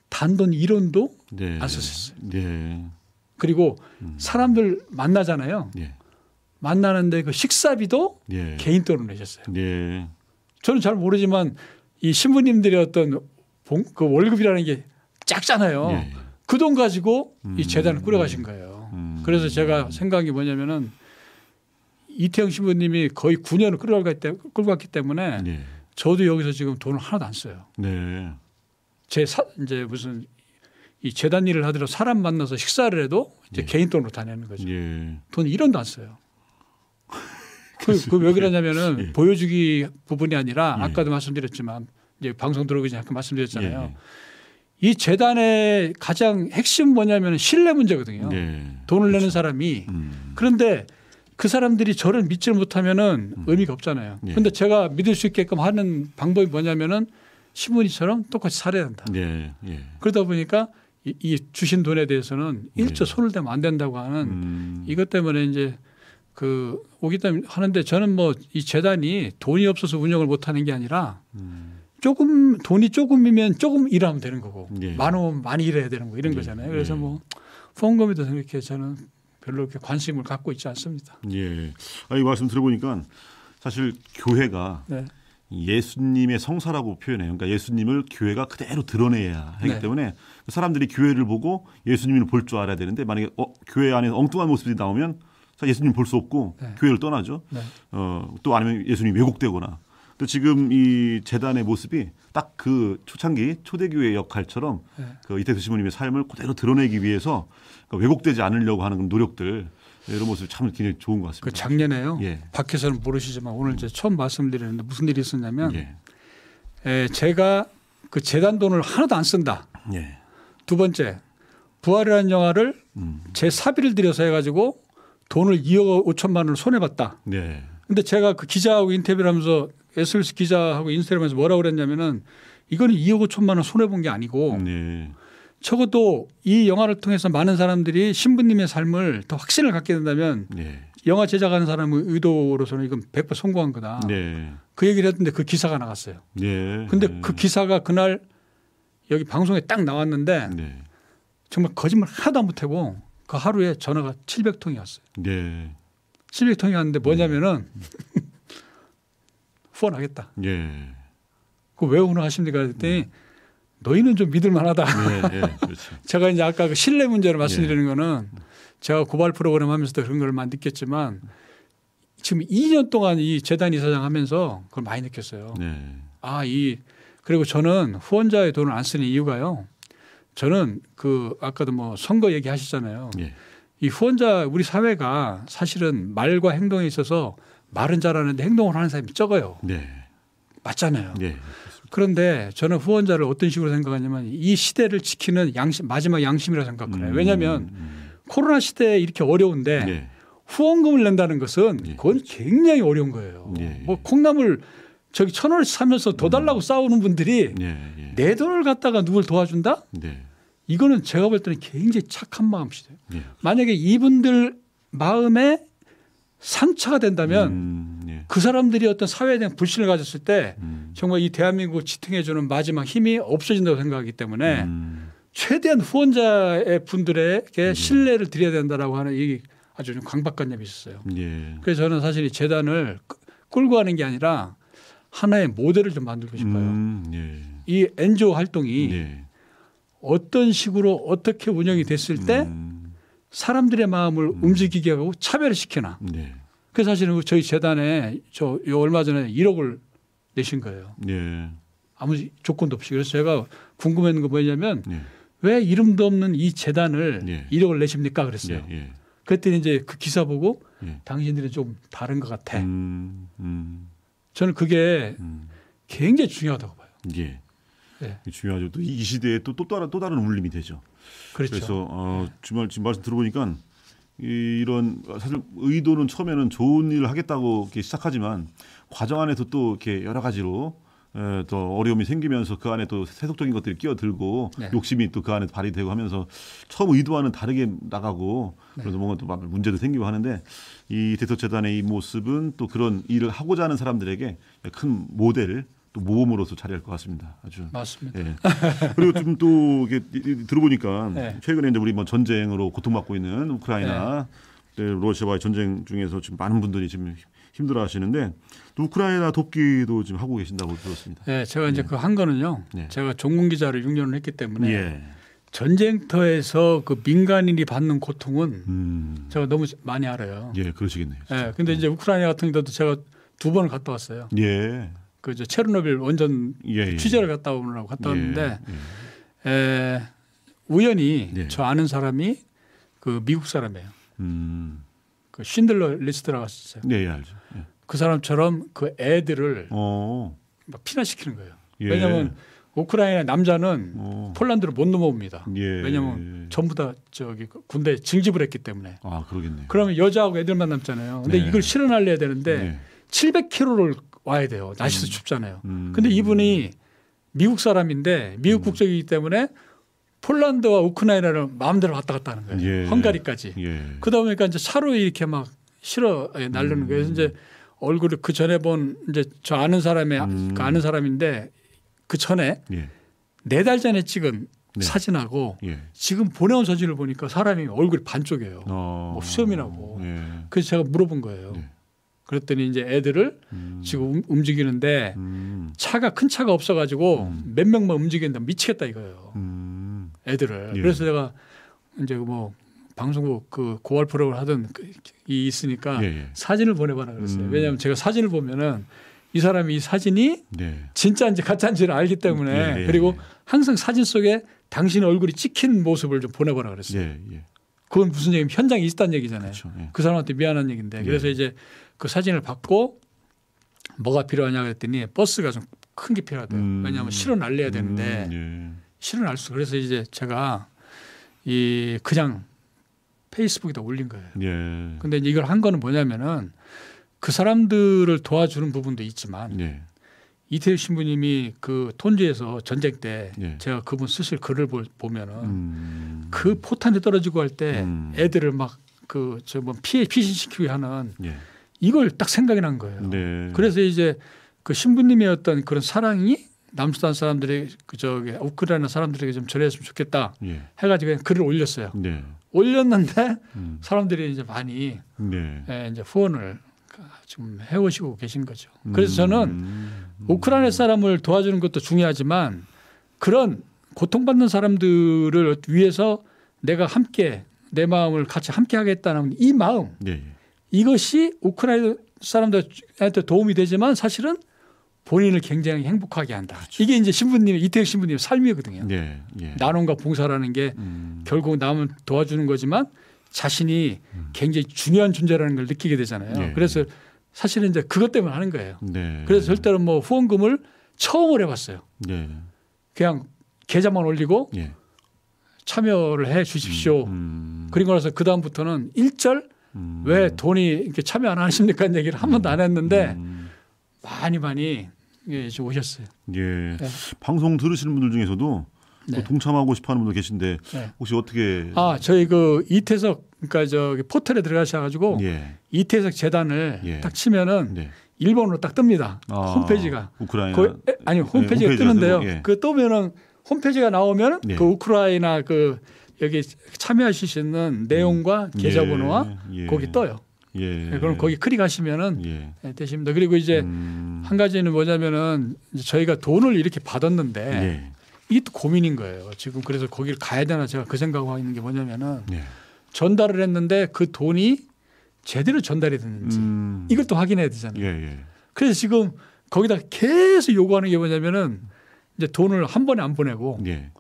단돈 1원도 네. 안 썼었어요. 네. 그리고 음. 사람들 만나잖아요. 예. 만나는데 그 식사비도 개인 돈으로 내셨어요. 네. 저는 잘 모르지만 이 신부님들의 어떤 봉, 그 월급이라는 게 작잖아요. 예. 예. 그돈 가지고 음. 이 재단을 꾸려가신 거예요. 음. 그래서 제가 생각이 뭐냐면은 이태영 신부님이 거의 9년을 끌어 갔기 때문에 예. 저도 여기서 지금 돈을 하나도 안 써요. 네. 제 사, 이제 무슨 이 재단 일을 하더라도 사람 만나서 식사를 해도 이제 예. 개인 돈으로 다내는 거죠. 예. 돈 1원도 안 써요. 그왜 그러냐면은 예. 보여주기 부분이 아니라 예. 아까도 예. 말씀드렸지만 이제 방송 들어오기 전에 아까 말씀드렸잖아요. 예. 이 재단의 가장 핵심 뭐냐면 신뢰 문제거든요. 네. 돈을 그렇죠. 내는 사람이 음. 그런데 그 사람들이 저를 믿지 못하면은 음. 의미가 없잖아요. 그런데 예. 제가 믿을 수 있게끔 하는 방법이 뭐냐면은 신문이처럼 똑같이 살아야 한다 그러다 보니까 이, 이, 주신 돈에 대해서는 일절 손을 대면 안 된다고 하는 음. 이것 때문에 이제 그 오기 때문에 하는데 저는 뭐 이 재단이 돈이 없어서 운영을 못 하는 게 아니라 음. 조금 돈이 조금이면 조금 일하면 되는 거고 예. 많으면 많이 일해야 되는 거 이런 예. 거잖아요. 그래서 예. 뭐 후원금에도 이렇게 저는 별로 이렇게 관심을 갖고 있지 않습니다. 예. 아이 말씀 들어보니까 사실 교회가 네. 예수님의 성사라고 표현해요. 그러니까 예수님을 교회가 그대로 드러내야 하기 네. 때문에 사람들이 교회를 보고 예수님을 볼 줄 알아야 되는데 만약에 어, 교회 안에 엉뚱한 모습이 나오면 예수님 볼 수 없고 네. 교회를 떠나죠. 네. 어, 또 아니면 예수님 왜곡되거나. 근 지금 이 재단의 모습이 딱 그 초창기 초대교회 역할처럼 네. 그 이태수 신부님의 삶을 그대로 드러내기 위해서 그 왜곡되지 않으려고 하는 노력들 이런 모습이 참 굉장히 좋은 것 같습니다. 그 작년에요. 예. 밖에서는 모르시지만 오늘 이제 처음 말씀드리는데 무슨 일이 있었냐면 예. 에, 제가 그 재단 돈을 하나도 안 쓴다. 예. 두 번째 부활이라는 영화를 음. 제 사비를 들여서 해가지고 돈을 2억 5천만 원을 손해봤다. 네. 근데 제가 그 기자하고 인터뷰를 하면서 SBS 기자하고 인스타를 하면서 뭐라고 그랬냐면은 이거는 2억 5천만 원 손해본 게 아니고 네. 적어도 이 영화를 통해서 많은 사람들이 신부님의 삶을 더 확신을 갖게 된다면 네. 영화 제작하는 사람의 의도로서는 이건 100% 성공한 거다. 네. 그 얘기를 했는데 그 기사가 나갔어요. 네. 근데 네. 그 기사가 그날 여기 방송에 딱 나왔는데 네. 정말 거짓말 하나도 못하고 그 하루에 전화가 700통이 왔어요. 네. 700통이 왔는데 뭐냐면은 네. [LAUGHS] 후원하겠다. 예. 그왜 후원하십니까? 그랬더니 네. 너희는 좀 믿을 만하다. 예, 예, 그렇죠. [LAUGHS] 제가 이제 아까 그 신뢰 문제를 말씀드리는 예. 거는 제가 고발 프로그램 하면서도 그런 걸 많이 느꼈지만 지금 2년 동안 이 재단 이사장 하면서 그걸 많이 느꼈어요. 아, 이 그리고 저는 후원자의 돈을 안 쓰는 이유가요. 저는 그 아까도 뭐 선거 얘기하시잖아요. 예. 이 후원자 우리 사회가 사실은 말과 행동에 있어서 말은 잘하는데 행동을 하는 사람이 적어요. 네. 맞잖아요. 네. 그런데 저는 후원자를 어떤 식으로 생각하냐면 이 시대를 지키는 양심 마지막 양심이라 생각해요. 음, 왜냐하면 음. 코로나 시대에 이렇게 어려운데 네. 후원금을 낸다는 것은 예, 그건 그렇죠. 굉장히 어려운 거예요. 뭐 콩나물 저기 천 원을 사면서 더 음. 달라고 음. 싸우는 분들이 예, 예. 내 돈을 갖다가 누굴 도와준다? 네. 이거는 제가 볼 때는 굉장히 착한 마음이시죠. 예. 만약에 이분들 마음에 상처가 된다면 음, 예. 그 사람들이 어떤 사회에 대한 불신을 가졌을 때 음. 정말 이 대한민국을 지탱해주는 마지막 힘이 없어진다고 생각하기 때문에 음. 최대한 후원자의 분들에게 음. 신뢰를 드려야 된다라고 하는 이 아주 좀 강박관념이 있었어요. 예. 그래서 저는 사실 이 재단을 끌고 가는 게 아니라 하나의 모델을 좀 만들고 싶어요. 음, 예. 이 NGO 활동이 예. 어떤 식으로 어떻게 운영이 됐을 때 음. 사람들의 마음을 음. 움직이게 하고 차별시키나. 예. 그래 사실은 저희 재단에 저요 얼마 전에 1억을 내신 거예요. 예. 아무 조건도 없이. 그래서 제가 궁금했는 게 뭐냐면 예. 왜 이름도 없는 이 재단을 1억을 예. 내십니까 그랬어요. 그랬더니 이제 그 기사 보고 당신들이 좀 다른 것 같아. 음, 음. 저는 그게 음. 굉장히 중요하다고 봐요. 예. 네. 중요하죠. 또 이 시대에 또, 또 다른 또 다른 울림이 되죠. 그렇죠. 그래서 어, 주말 지금 말씀 들어보니까 이런 이 사실 의도는 처음에는 좋은 일을 하겠다고 이렇게 시작하지만 과정 안에서 또 이렇게 여러 가지로 에, 예, 또 어려움이 생기면서 그 안에 또 세속적인 것들이 끼어들고 네. 욕심이 또 그 안에 발휘되고 하면서 처음 의도와는 다르게 나가고 네. 그래서 뭔가 또 문제도 생기고 하는데 이 대서재단의 이 모습은 또 그런 일을 하고자 하는 사람들에게 큰 모델 또 모험으로서 자리할 것 같습니다. 아주 맞습니다. 예. 그리고 좀또 이게 들어보니까 네. 최근에 이제 우리 뭐 전쟁으로 고통받고 있는 우크라이나 네. 네 러시아와의 전쟁 중에서 지금 많은 분들이 지금 힘들어 하시는데 우크라이나 돕기도 지금 하고 계신다고 들었습니다. 네, 제가 이제 네. 예. 그한 거는요. 네. 제가 전공 기자를 6년을 했기 때문에 예. 전쟁터에서 그 민간인이 받는 고통은 음. 제가 너무 많이 알아요. 예, 그러시겠네요. 예, 근데 이제 우크라이나 같은 데도 제가 두 번을 갔다 왔어요. 예. 그저 체르노빌 원전 예, 예. 취재를 갔다 오느라고 갔다 예, 왔는데 예. 에, 우연히 저 아는 사람이 그 미국 사람이에요. 음. 그 신들러 리스트라고 했었어요. 네, 알죠. 그 사람처럼 그 애들을 어. 막 피난시키는 거예요. 예. 왜냐하면 우크라이나 남자는 어. 폴란드를 못 넘어옵니다. 예. 왜냐하면 전부 다 저기 군대 징집을 했기 때문에. 아 그러겠네요. 그러면 여자하고 애들만 남잖아요. 근데 네. 이걸 실현하려야 되는데 네. 700km를 와야 돼요. 날씨도 음. 춥잖아요. 음. 근데 이분이 미국 사람인데 미국 음. 국적이기 때문에 폴란드와 우크라이나를 마음대로 왔다 갔다 하는 거예요. 예. 헝가리까지. 예. 그러다 보니까 이제 차로 이렇게 막 실어 예, 날르는 음. 거예요. 그래서 이제 얼굴을 그 전에 본 이제 저 아는 사람의 아, 음. 그 아는 사람인데 그 전에 예. 네달 전에 찍은 네. 사진하고 예. 지금 보내온 사진을 보니까 사람이 얼굴이 반쪽이에요. 어. 뭐 수염이 라고 예. 그래서 제가 물어본 거예요. 네. 그랬더니 이제 애들을 음. 지금 움직이는데 음. 차가 큰 차가 없어가지고 음. 몇 명만 움직인다 미치겠다 이거예요. 음. 애들을. 예. 그래서 제가 이제 뭐 방송국 그 고할 프로그램을 하던 그 이 있으니까 예, 예, 사진을 보내봐라 그랬어요. 음. 왜냐하면 제가 사진을 보면은 이 사람이 이 사진이 네. 진짜인지 가짜인지를 알기 때문에 예, 예, 그리고 항상 사진 속에 당신 의 얼굴이 찍힌 모습을 좀 보내봐라 그랬어요. 그건 무슨 얘기면 현장에 있었다는 얘기잖아요. 그렇죠. 그 사람한테 미안한 얘기인데 그래서 이제 그 사진을 받고 뭐가 필요하냐 그랬더니 버스가 좀 큰 게 필요하대요. 음. 왜냐하면 실어 날려야 되는데 음. 예. 실어 날수 그래서 이제 제가 이 그냥 페이스북에다 올린 거예요. 예. 근데 이걸 한 거는 뭐냐면은 그 사람들을 도와주는 부분도 있지만 예. 이태일 신부님이 그 톤지에서 전쟁 때 예. 제가 그분 쓰실 글을 보, 보면은 음. 그 포탄이 떨어지고 할때 음. 애들을 막 그저뭐 피해 피신시키고 하는 예. 이걸 딱 생각이 난 거예요. 네. 그래서 이제 그 신부님의 어떤 그런 사랑이 남수단 사람들이 그 저기 우크라이나 사람들에게 좀 전했으면 해 좋겠다 예. 해가지고 그냥 글을 올렸어요. 네. 올렸는데 음. 사람들이 이제 많이 네. 예, 이제 후원을 지금 해오시고 계신 거죠. 음. 그래서 저는 음. 우크라이나 사람을 도와주는 것도 중요하지만 그런 고통받는 사람들을 위해서 내가 함께 내 마음을 같이 함께 하겠다는 이 마음 네. 네. 이것이 우크라이나 사람들한테 도움이 되지만 사실은 본인을 굉장히 행복하게 한다. 그렇죠. 이게 이제 신부님 이태혁 신부님 삶이거든요. 예, 예. 나눔과 봉사라는 게 음. 결국 남을 도와주는 거지만 자신이 음. 굉장히 중요한 존재라는 걸 느끼게 되잖아요. 예, 그래서 예. 사실은 이제 그것 때문에 하는 거예요. 네. 그래서 절대로 뭐 후원금을 처음으로 해봤어요. 네. 그냥 계좌만 올리고 예. 참여를 해 주십시오. 음, 음. 그리고 나서 그 다음부터는 일절 음. 왜 돈이 이렇게 참여 안 하십니까? 는 얘기를 한 번도 안 했는데. 음. 많이 많이 예, 오셨어요. 예. 네. 방송 들으시는 분들 중에서도 뭐 네. 동참하고 싶어하는 분들 계신데 네. 혹시 어떻게? 아 저희 그 이태석 그러니까 저기 포털에 들어가셔가지고 예. 이태석 재단을 예. 딱 치면은 예. 일본으로 딱 뜹니다. 아, 홈페이지가 우크라이나 거의, 아니 예, 홈페이지가 뜨는데요. 예. 그 뜨면은 홈페이지가 나오면 예. 그 우크라이나 그 여기 참여하실 수 있는 내용과 음. 계좌번호와 거기 떠요. 예. 예. 그럼 거기 클릭하시면은 예. 예. 되십니다. 그리고 이제 음. 한 가지는 뭐냐면은 저희가 돈을 이렇게 받았는데 예. 이게 또 고민인 거예요. 지금 그래서 거기를 가야 되나 제가 그 생각하고 있는 게 뭐냐면은 예. 전달을 했는데 그 돈이 제대로 전달이 됐는지 음. 이것도 확인해야 되잖아요. 예예. 예. 그래서 지금 거기다 계속 요구하는 게 뭐냐면은 이제 돈을 한 번에 안 보내고 예.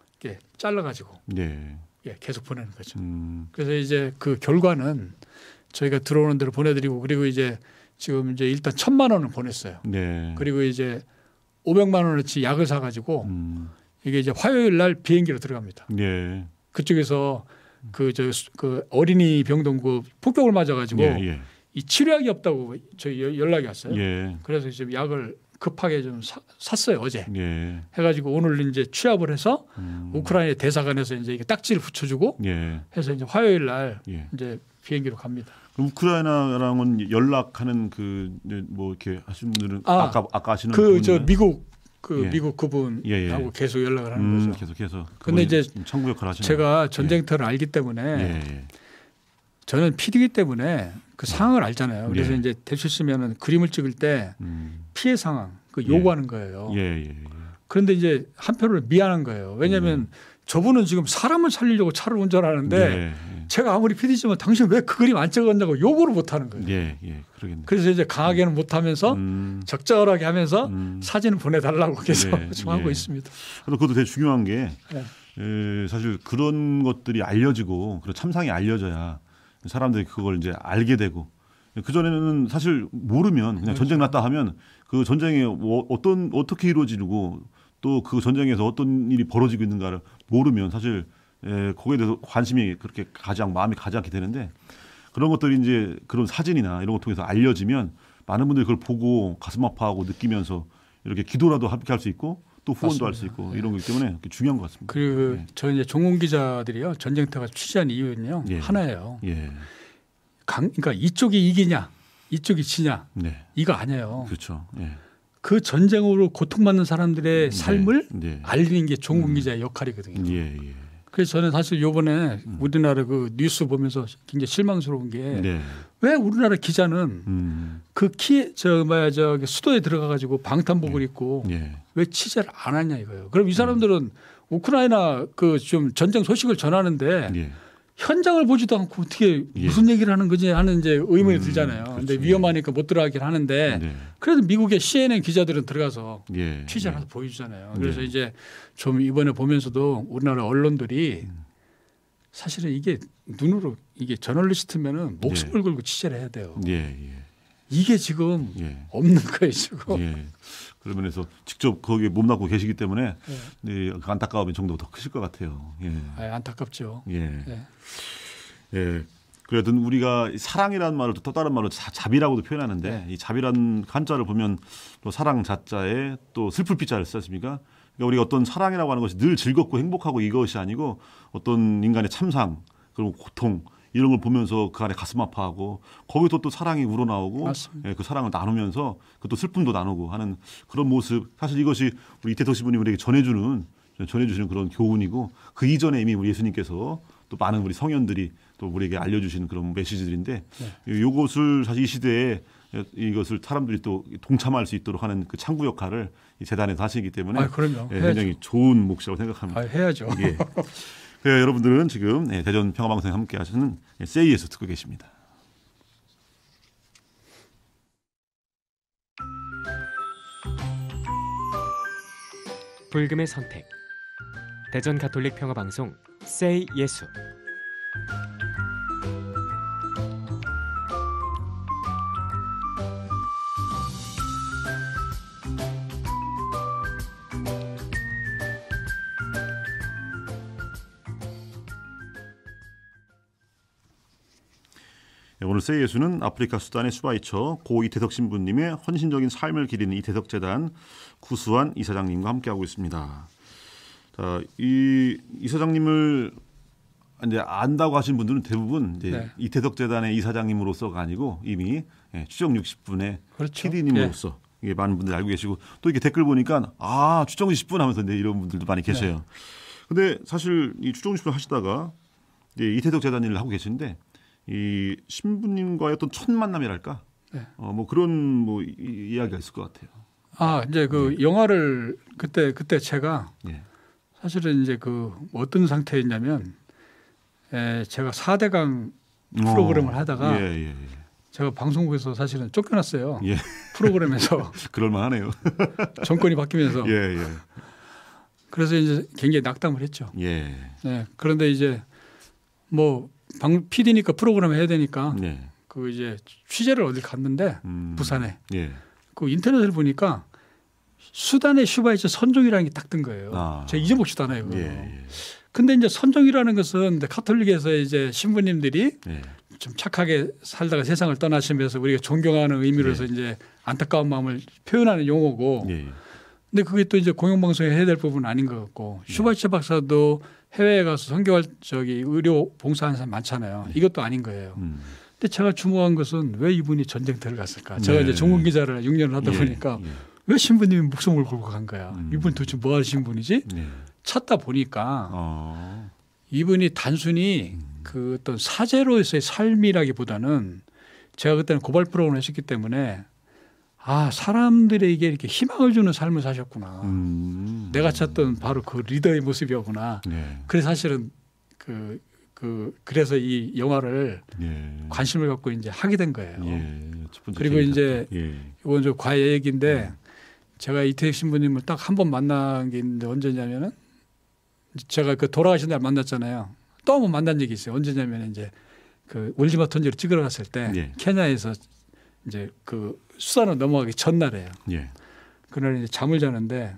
잘라가지고 예. 계속 보내는 거죠. 음. 그래서 이제 그 결과는 저희가 들어오는 대로 보내드리고 그리고 이제 지금 이제 일단 천만 원을 보냈어요. 네. 그리고 이제 오백만 원어치 약을 사가지고 음. 이게 이제 화요일 날 비행기로 들어갑니다. 네. 그쪽에서 그 저그 그 어린이 병동 그 폭격을 맞아가지고 예, 예. 이 치료약이 없다고 저희 연락이 왔어요. 예. 그래서 지금 약을 급하게 좀 사, 샀어요 어제. 예. 해가지고 오늘 이제 취합을 해서 음. 우크라이나 대사관에서 이제 이게 딱지를 붙여주고 예. 해서 이제 화요일 날 예. 이제 비행기로 갑니다. 우크라이나랑은 연락하는 그 뭐 이렇게 하시는 분들은 아, 까 아까, 아까 하시는 그 저 미국 그 예. 미국 그분하고 예, 예. 계속 연락을 하는 음, 거죠. 계속해서. 근데 이제 청구 역할 하시는 제가 전쟁터를 예. 알기 때문에 예, 예. 저는 피디기 때문에 그 상황을 알잖아요. 그래서 이제 대출 쓰면은 그림을 찍을 때 음. 피해 상황 그 요구하는 거예요. 그런데 이제 한편으로 미안한 거예요. 왜냐하면 음. 저분은 지금 사람을 살리려고 차를 운전하는데 예, 예. 제가 아무리 피디지만 당신 왜 그 그림 안 찍었냐고 요구를 못 하는 거예요. 예, 예. 그러겠네. 그래서 이제 강하게는 못 하면서 음. 적절하게 하면서 음. 사진 을 보내달라고 계속 예, 하고 예. 있습니다. 그래도 그것도 되게 중요한 게 예. 에, 사실 그런 것들이 알려지고 그런 참상이 알려져야 사람들이 그걸 이제 알게 되고 그 전에는 사실 모르면 그냥 그렇죠. 전쟁 났다 하면 그 전쟁이 어, 어떤 어떻게 이루어지고 또그 전쟁에서 어떤 일이 벌어지고 있는가를 모르면 사실 에, 예, 거기에 대해서 관심이 그렇게 가장 마음이 가지 않게 되는데 그런 것들이 이제 그런 사진이나 이런 것 통해서 알려지면 많은 분들이 그걸 보고 가슴 아파하고 느끼면서 이렇게 기도라도 함께 할 수 있고 또 후원도 할 수 있고 이런 거기 때문에 중요한 것 같습니다. 그리고 네. 저희 이제 전공 기자들이요 전쟁터가 취재한 이유는요 예. 하나예요. 예. 강, 그러니까 이쪽이 이기냐 이쪽이 지냐 네. 이거 아니에요. 그렇죠. 예. 그 전쟁으로 고통받는 사람들의 네, 삶을 네. 알리는 게 종국 기자의 음. 역할이거든요. 예, 예. 그래서 저는 사실 요번에 음. 우리나라 그 뉴스 보면서 굉장히 실망스러운 게왜 네. 우리나라 기자는 음. 그키저 뭐야 저 수도에 들어가 가지고 방탄복을 예. 입고 예. 왜 취재를 안 하냐 이거예요. 그럼 이 사람들은 음. 우크라이나 그 좀 전쟁 소식을 전하는데 예. 현장을 보지도 않고 어떻게 예. 무슨 예. 얘기를 하는 거지 하는 이제 의문이 음, 들잖아요. 그렇 근데 그렇죠. 예. 위험하니까 못 들어가긴 하는데 네. 그래도 미국의 CNN 기자들은 들어가서 예. 취재를 해서 예. 보여주잖아요. 그래서 예. 이제 좀 이번에 보면서도 우리나라 언론들이 음. 사실은 이게 눈으로 이게 저널리스트면은 목숨을 걸고 취재를 해야 돼요. 이게 지금 없는 거예요 지금. 그런 면에서 직접 거기에 몸담고 계시기 때문에 네. 예, 그 안타까움이 정도 더 크실 것 같아요. 예. 아, 안타깝죠. 예. 네. 예. 그래도 우리가 사랑이라는 말을 또 다른 말로 자, 잡이라고도 표현하는데 네. 이 잡이라는 한자를 보면 또 사랑 자자에 또 슬플 피자를 쓰습니까 그러니까 우리가 어떤 사랑이라고 하는 것이 늘 즐겁고 행복하고 이것이 아니고 어떤 인간의 참상 그리고 고통 이런 걸 보면서 그 안에 가슴 아파하고 거기서 또 사랑이 우러나오고 예, 그 사랑을 나누면서 그또 슬픔도 나누고 하는 그런 모습 사실 이것이 우리 이태석 시부님 우리에게 전해주는 전해주시는 그런 교훈이고 그 이전에 이미 우리 예수님께서 또 많은 우리 성현들이 또 우리에게 알려주시는 그런 메시지들인데 네. 요것을 사실 이 시대에 이것을 사람들이 또 동참할 수 있도록 하는 그 창구 역할을 이 재단에서 하시기 때문에 아, 예, 굉장히 좋은 몫이라고 생각합니다. 아, 해야죠. 예. [LAUGHS] 네, 여러분들은 지금 예, 대전 평화방송에 함께 하시는 예, 세이에서 듣고 계십니다. 불금의 선택 대전 가톨릭 평화방송 세이 예수 그로서 예수는 아프리카 수단의 수바이처 고 이태석 신부님의 헌신적인 삶을 기리는 이태석 재단 구수한 이사장님과 함께하고 있습니다. 자, 이 이사장님을 이제 안다고 하신 분들은 대부분 이제 네. 이태석 재단의 이사장님으로서가 아니고 이미 예, 추정 60분의 그렇죠. PD님으로서 예. 네. 예, 많은 분들이 알고 계시고 또 이렇게 댓글 보니까 아 추정 60분 하면서 이제 이런 분들도 많이 계세요. 네. 근데 사실 이 추정 60분 하시다가 이제 이태석 재단 일을 하고 계신데 이 신부님과의 어떤 첫 만남이랄까 네. 어뭐 그런 뭐 이, 이야기가 있을 것 같아요. 아 이제 그 네. 영화를 그때 그때 제가 네. 사실은 이제 그 어떤 상태였냐면 에, 제가 4대강 프로그램을 어, 하다가 예, 예, 예. 제가 방송국에서 사실은 쫓겨났어요. 예. 프로그램에서 [LAUGHS] 그럴만하네요. [LAUGHS] 정권이 바뀌면서 그래서 이제 굉장히 낙담을 했죠. 예. 네, 그런데 이제 뭐방 PD니까 프로그램 해야 되니까 네. 그 이제 취재를 어디 갔는데 음. 부산에 예. 그 인터넷을 보니까 수단의 슈바이처 선종이라는 게 딱 뜬 거예요. 아. 제가 잊어먹 지도않아요 예, 예. 근데 이제 선종이라는 것은 카톨릭에서 이제 신부님들이 예. 좀 착하게 살다가 세상을 떠나시면서 우리가 존경하는 의미로서 예. 이제 안타까운 마음을 표현하는 용어고. 예, 예. 근데 그게 또 이제 공영방송에 해야 될 부분은 아닌 것 같고 슈바이처 박사도 해외에 가서 선교할 저기 의료 봉사하는 사람 많잖아요. 네. 이것도 아닌 거예요. 음. 근데 제가 주목한 것은 왜 이분이 전쟁터를 갔을까? 제가 네. 이제 전문 기자를 6년을 하다 예, 보니까 예. 왜 신부님이 목숨을 걸고 간 거야? 음. 이분 도대체 뭐 하신 분이지? 네. 찾다 보니까 어. 이분이 단순히 음. 그 어떤 사제로서의 삶이라기보다는 제가 그때는 고발 프로그램을 했었기 때문에 아 사람들에게 이렇게 희망을 주는 삶을 사셨구나. 음. 내가 찾던 바로 그 리더의 모습이었구나. 네. 그래서 사실은 그, 그 그래서 이 영화를 예. 관심을 갖고 이제 하게 된 거예요. 예. 그리고 이제 예. 이건 좀 과외 얘기인데 음. 제가 이태익 신부님을 딱 한 번 만난 게 있는데 언제냐면은 제가 그 돌아가신 날 만났잖아요. 또 한 번 만난 적이 있어요. 언제냐면 이제 그 월지마 턴지를 찍으러 갔을 때 예. 케냐에서 이제 그 수사로 넘어가기 전날에요. 예. 그날 이제 잠을 자는데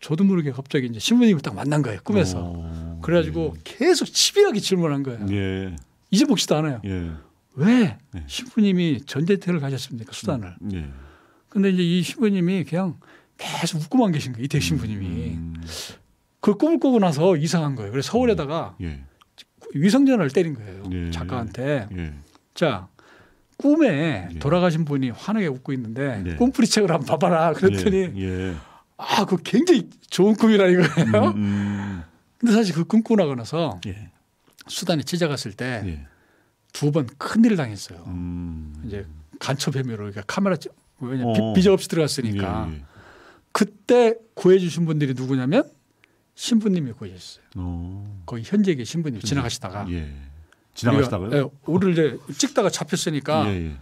저도 모르게 갑자기 이제 신부님을 딱 만난 거예요 꿈에서. 오, 어, 그래가지고 예. 계속 치밀하게 질문한 거예요. 예. 잊어먹지도 않아요. 예. 왜 예. 신부님이 전대태를 가셨습니까 수단을? 예. 근데 이제 이 신부님이 그냥 계속 웃고만 계신 거예요 이대 신부님이. 음. 그 꿈을 꾸고 나서 이상한 거예요. 그래서 서울에다가 예. 위성전화를 때린 거예요 작가한테. 자 꿈에 예. 돌아가신 분이 환하게 웃고 있는데 예. 꿈풀이책을 한번 봐봐라 그랬더니 예. 예. 아 그거 굉장히 좋은 꿈이라 이거예요. 음, 음. 근데 사실 그 꿈 꾸나고 나서 예. 수단에 찾아갔을때 두번 예. 큰일 당했어요. 음. 이제 간첩 혐의로 그러니까 카메라 왜냐 어. 비자 없이 들어갔으니까 그때 구해주신 분들이 누구냐면 신부님이 구해주셨어요. 어. 거기 현재 계신 부님 지나가시다가. 지나가시다가요? 예, 우리를 이제 찍다가 잡혔으니까 예, 예.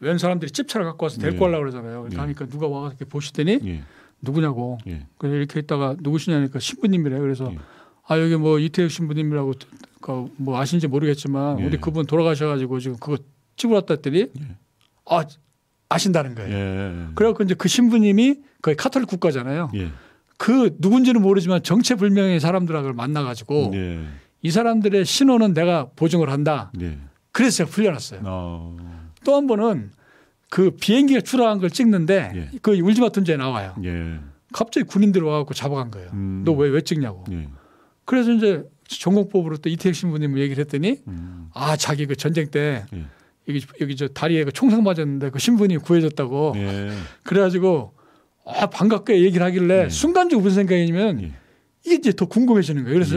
웬 사람들이 집차를 갖고 와서 데리고 예. 가려고 그러잖아요. 그러니까 누가 와서 이렇게 보시더니 누구냐고. 그래서 이렇게 있다가 누구시냐니까 신부님이래. 그래서 아 여기 뭐 이태우 신부님이라고 그 뭐 아신지 모르겠지만 우리 그분 돌아가셔가지고 지금 그거 집으로 왔다 했더니 아 아신다는 거예요. 예. 그래갖고 이제 그 신부님이 거의 카톨릭 국가잖아요. 예. 그 누군지는 모르지만 정체불명의 사람들하고 만나가지고 예. 이 사람들의 신호는 내가 보증을 한다. 네. 그래서 제가 풀려났어요. 어. 아. 또한 번은 그 비행기가 추락한 걸 찍는데 예. 그 울지마 툰자에 나와요. 예. 갑자기 군인들 와갖고 잡아간 거예요. 음. 너왜 왜 찍냐고. 예. 그래서 이제 전공법으로 또 이태혁 신부님 얘기를 했더니 음. 아 자기 그 전쟁 때 예. 여기 여기 저 다리에 그 총상 맞았는데 그 신부님 구해줬다고 예. 그래가지고 아 반갑게 얘기를 하길래 순간적으로 무슨 생각이냐면 이게 이제 더 궁금해지는 거예요. 그래서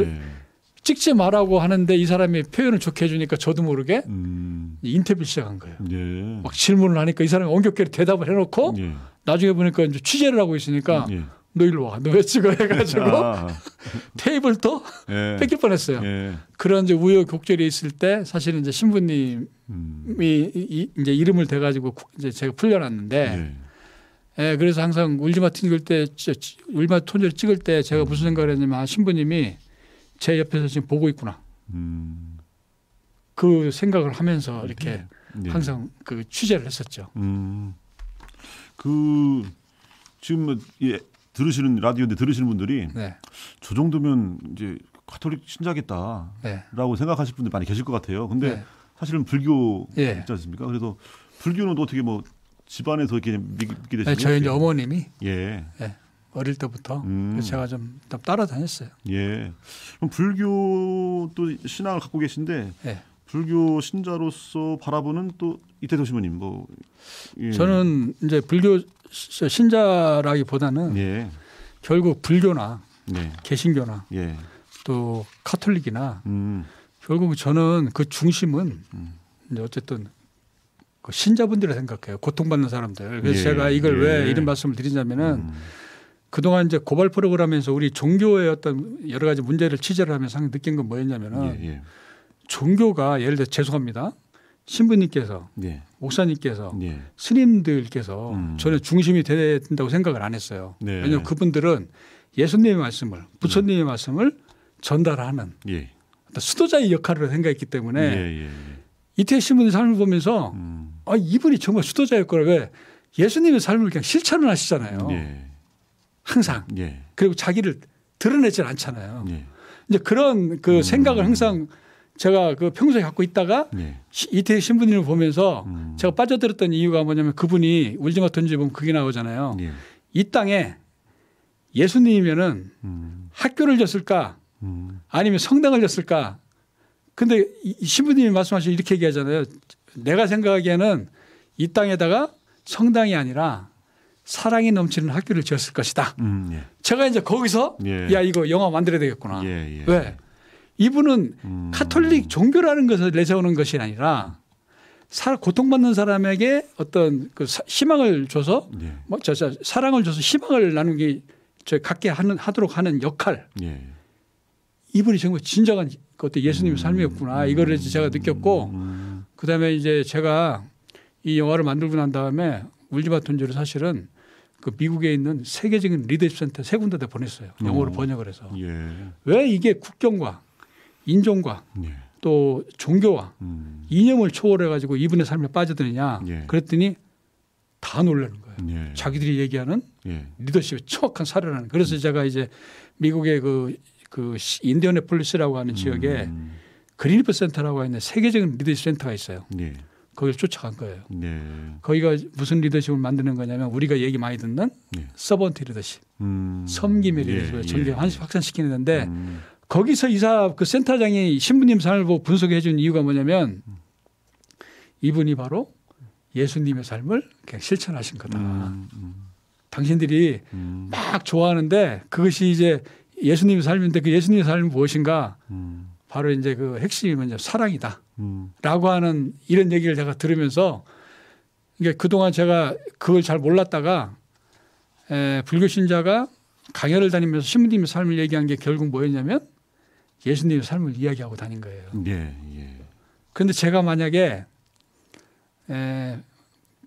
찍지 말라고 하는데 이 사람이 표현을 좋게 해주니까 저도 모르게 음. 인터뷰 를 시작한 거예요. 예. 막 질문을 하니까 이 사람이 격겹게 대답을 해놓고 예. 나중에 보니까 이제 취재를 하고 있으니까 예. 너 일로 와. 너 왜 찍어? 해가지고 아. [LAUGHS] 테이블 또 예. 뺏길 뻔했어요. 예. 그런 이제 우여곡절이 있을 때 사실은 이제 신부님이 음. 이, 이제 이름을 대가지고 이제 제가 풀려났는데 예, 예 그래서 항상 울지마 톤 찍을 때 울지마 톤절 찍을 때 제가 무슨 생각을 했냐면 아, 신부님이 제 옆에서 지금 보고 있구나. 음. 그 생각을 하면서 이렇게 네. 네. 항상 그 취재를 했었죠. 음. 그 지금 뭐 예, 들으시는 라디오인데 들으시는 분들이 네. 저 정도면 이제 가톨릭 신자겠다라고 네. 생각하실 분들 많이 계실 것 같아요. 근데 네. 사실은 불교 예. 있지 않습니까? 그래서 불교는 어떻게 뭐 집안에서 이렇게 믿게 되시는 네, 저희 어머님이 예. 예. 어릴 때부터 음. 제가 좀 따라다녔어요. 예. 그럼 불교 또 신앙을 갖고 계신데 예. 불교 신자로서 바라보는 또 이태도 시모님 뭐 예. 저는 이제 불교 신자라기보다는 예. 결국 불교나 네. 예. 개신교나 또 카톨릭이나 음. 결국 저는 그 중심은 음. 이제 어쨌든 그 신자분들을 생각해요 고통받는 사람들 그래서 예. 제가 이걸 왜 예. 이런 말씀을 드리냐면은 음. 그동안 이제 고발 프로그램에서 우리 종교의 어떤 여러 가지 문제를 취재를 하면서 느낀 건 뭐였냐면은 예, 예. 종교가 예를 들어 죄송합니다. 신부님께서 예. 목사님께서 예. 스님들께서 음. 저는 중심이 돼야 된다고 생각을 안 했어요. 네. 왜냐하면 그분들은 예수님의 말씀을 부처님의 음. 말씀을 전달하는 예. 수도자의 역할을 생각했기 때문에 예, 이태 신부님 삶을 보면서 음. 아 이분이 정말 수도자일 거라 왜 예수님의 삶을 그냥 실천을 하시잖아요. 항상. 예. 그리고 자기를 드러내질 않잖아요. 예. 이제 그런 그 음. 생각을 항상 제가 그 평소에 갖고 있다가 예. 이태희 신부님을 보면서 음. 제가 빠져들었던 이유가 뭐냐면 그분이 울지마 던지 보면 그게 나오잖아요. 예. 이 땅에 예수님이면은 음. 학교를 졌을까 음. 아니면 성당을 졌을까 근데 이 신부님이 말씀하신 이렇게 얘기하잖아요. 내가 생각하기에는 이 땅에다가 성당이 아니라 사랑이 넘치는 학교를 지었을 것이다. 음, 예. 제가 이제 거기서 예. 야 이거 영화 만들어야 되겠구나. 예, 예. 왜 이분은 음. 카톨릭 종교라는 것을 내세우는 것이 아니라 사, 고통받는 사람에게 어떤 그 희망을 줘서 예. 뭐 저, 저, 사랑을 줘서 희망을 나누기 저 갖게 하는 하도록 하는 역할. 예. 이분이 정말 진정한 그때 예수님의 음. 삶이었구나 이거를 제가 느꼈고 음. 그다음에 이제 제가 이 영화를 만들고 난 다음에 울지마 톤지를 사실은 그 미국에 있는 세계적인 리더십 센터 세 군데다 보냈어요. 영어로 어. 번역을 해서. 예. 왜 이게 국경과 인종과 예. 또 종교와 음. 이념을 초월해 가지고 이분의 삶에 빠져드느냐 예. 그랬더니 다 놀라는 거예요. 예. 자기들이 얘기하는 예. 리더십의 정확한 사례라는. 그래서 음. 제가 이제 미국의 그, 그 인디언애폴리스라고 하는 지역에 음. 그린리퍼 센터라고 하는 세계적인 리더십 센터가 있어요. 예. 거기를 쫓아간 거예요. 네. 거기가 무슨 리더십을 만드는 거냐면 우리가 얘기 많이 듣는 네. 서번트 리더십, 음. 섬김의 예, 리더십을 예. 전개 확산시키는 건데 음. 거기서 이사 그 센터장이 신부님 삶을 보고 분석해 준 이유가 뭐냐면 이분이 바로 예수님의 삶을 그냥 실천하신 거다. 음. 음. 당신들이 음. 막 좋아하는데 그것이 이제 예수님의 삶인데 그 예수님의 삶이 무엇인가? 음. 바로 이제 그 핵심이 뭐냐 사랑이다. 라고 하는 이런 얘기를 제가 들으면서 이게 그동안 제가 그걸 잘 몰랐다가 에, 불교신자가 강연을 다니면서 신부님의 삶을 얘기한 게 결국 뭐였냐면 예수님의 삶을 이야기하고 다닌 거예요. 예, 예. 그런데 제가 만약에 에,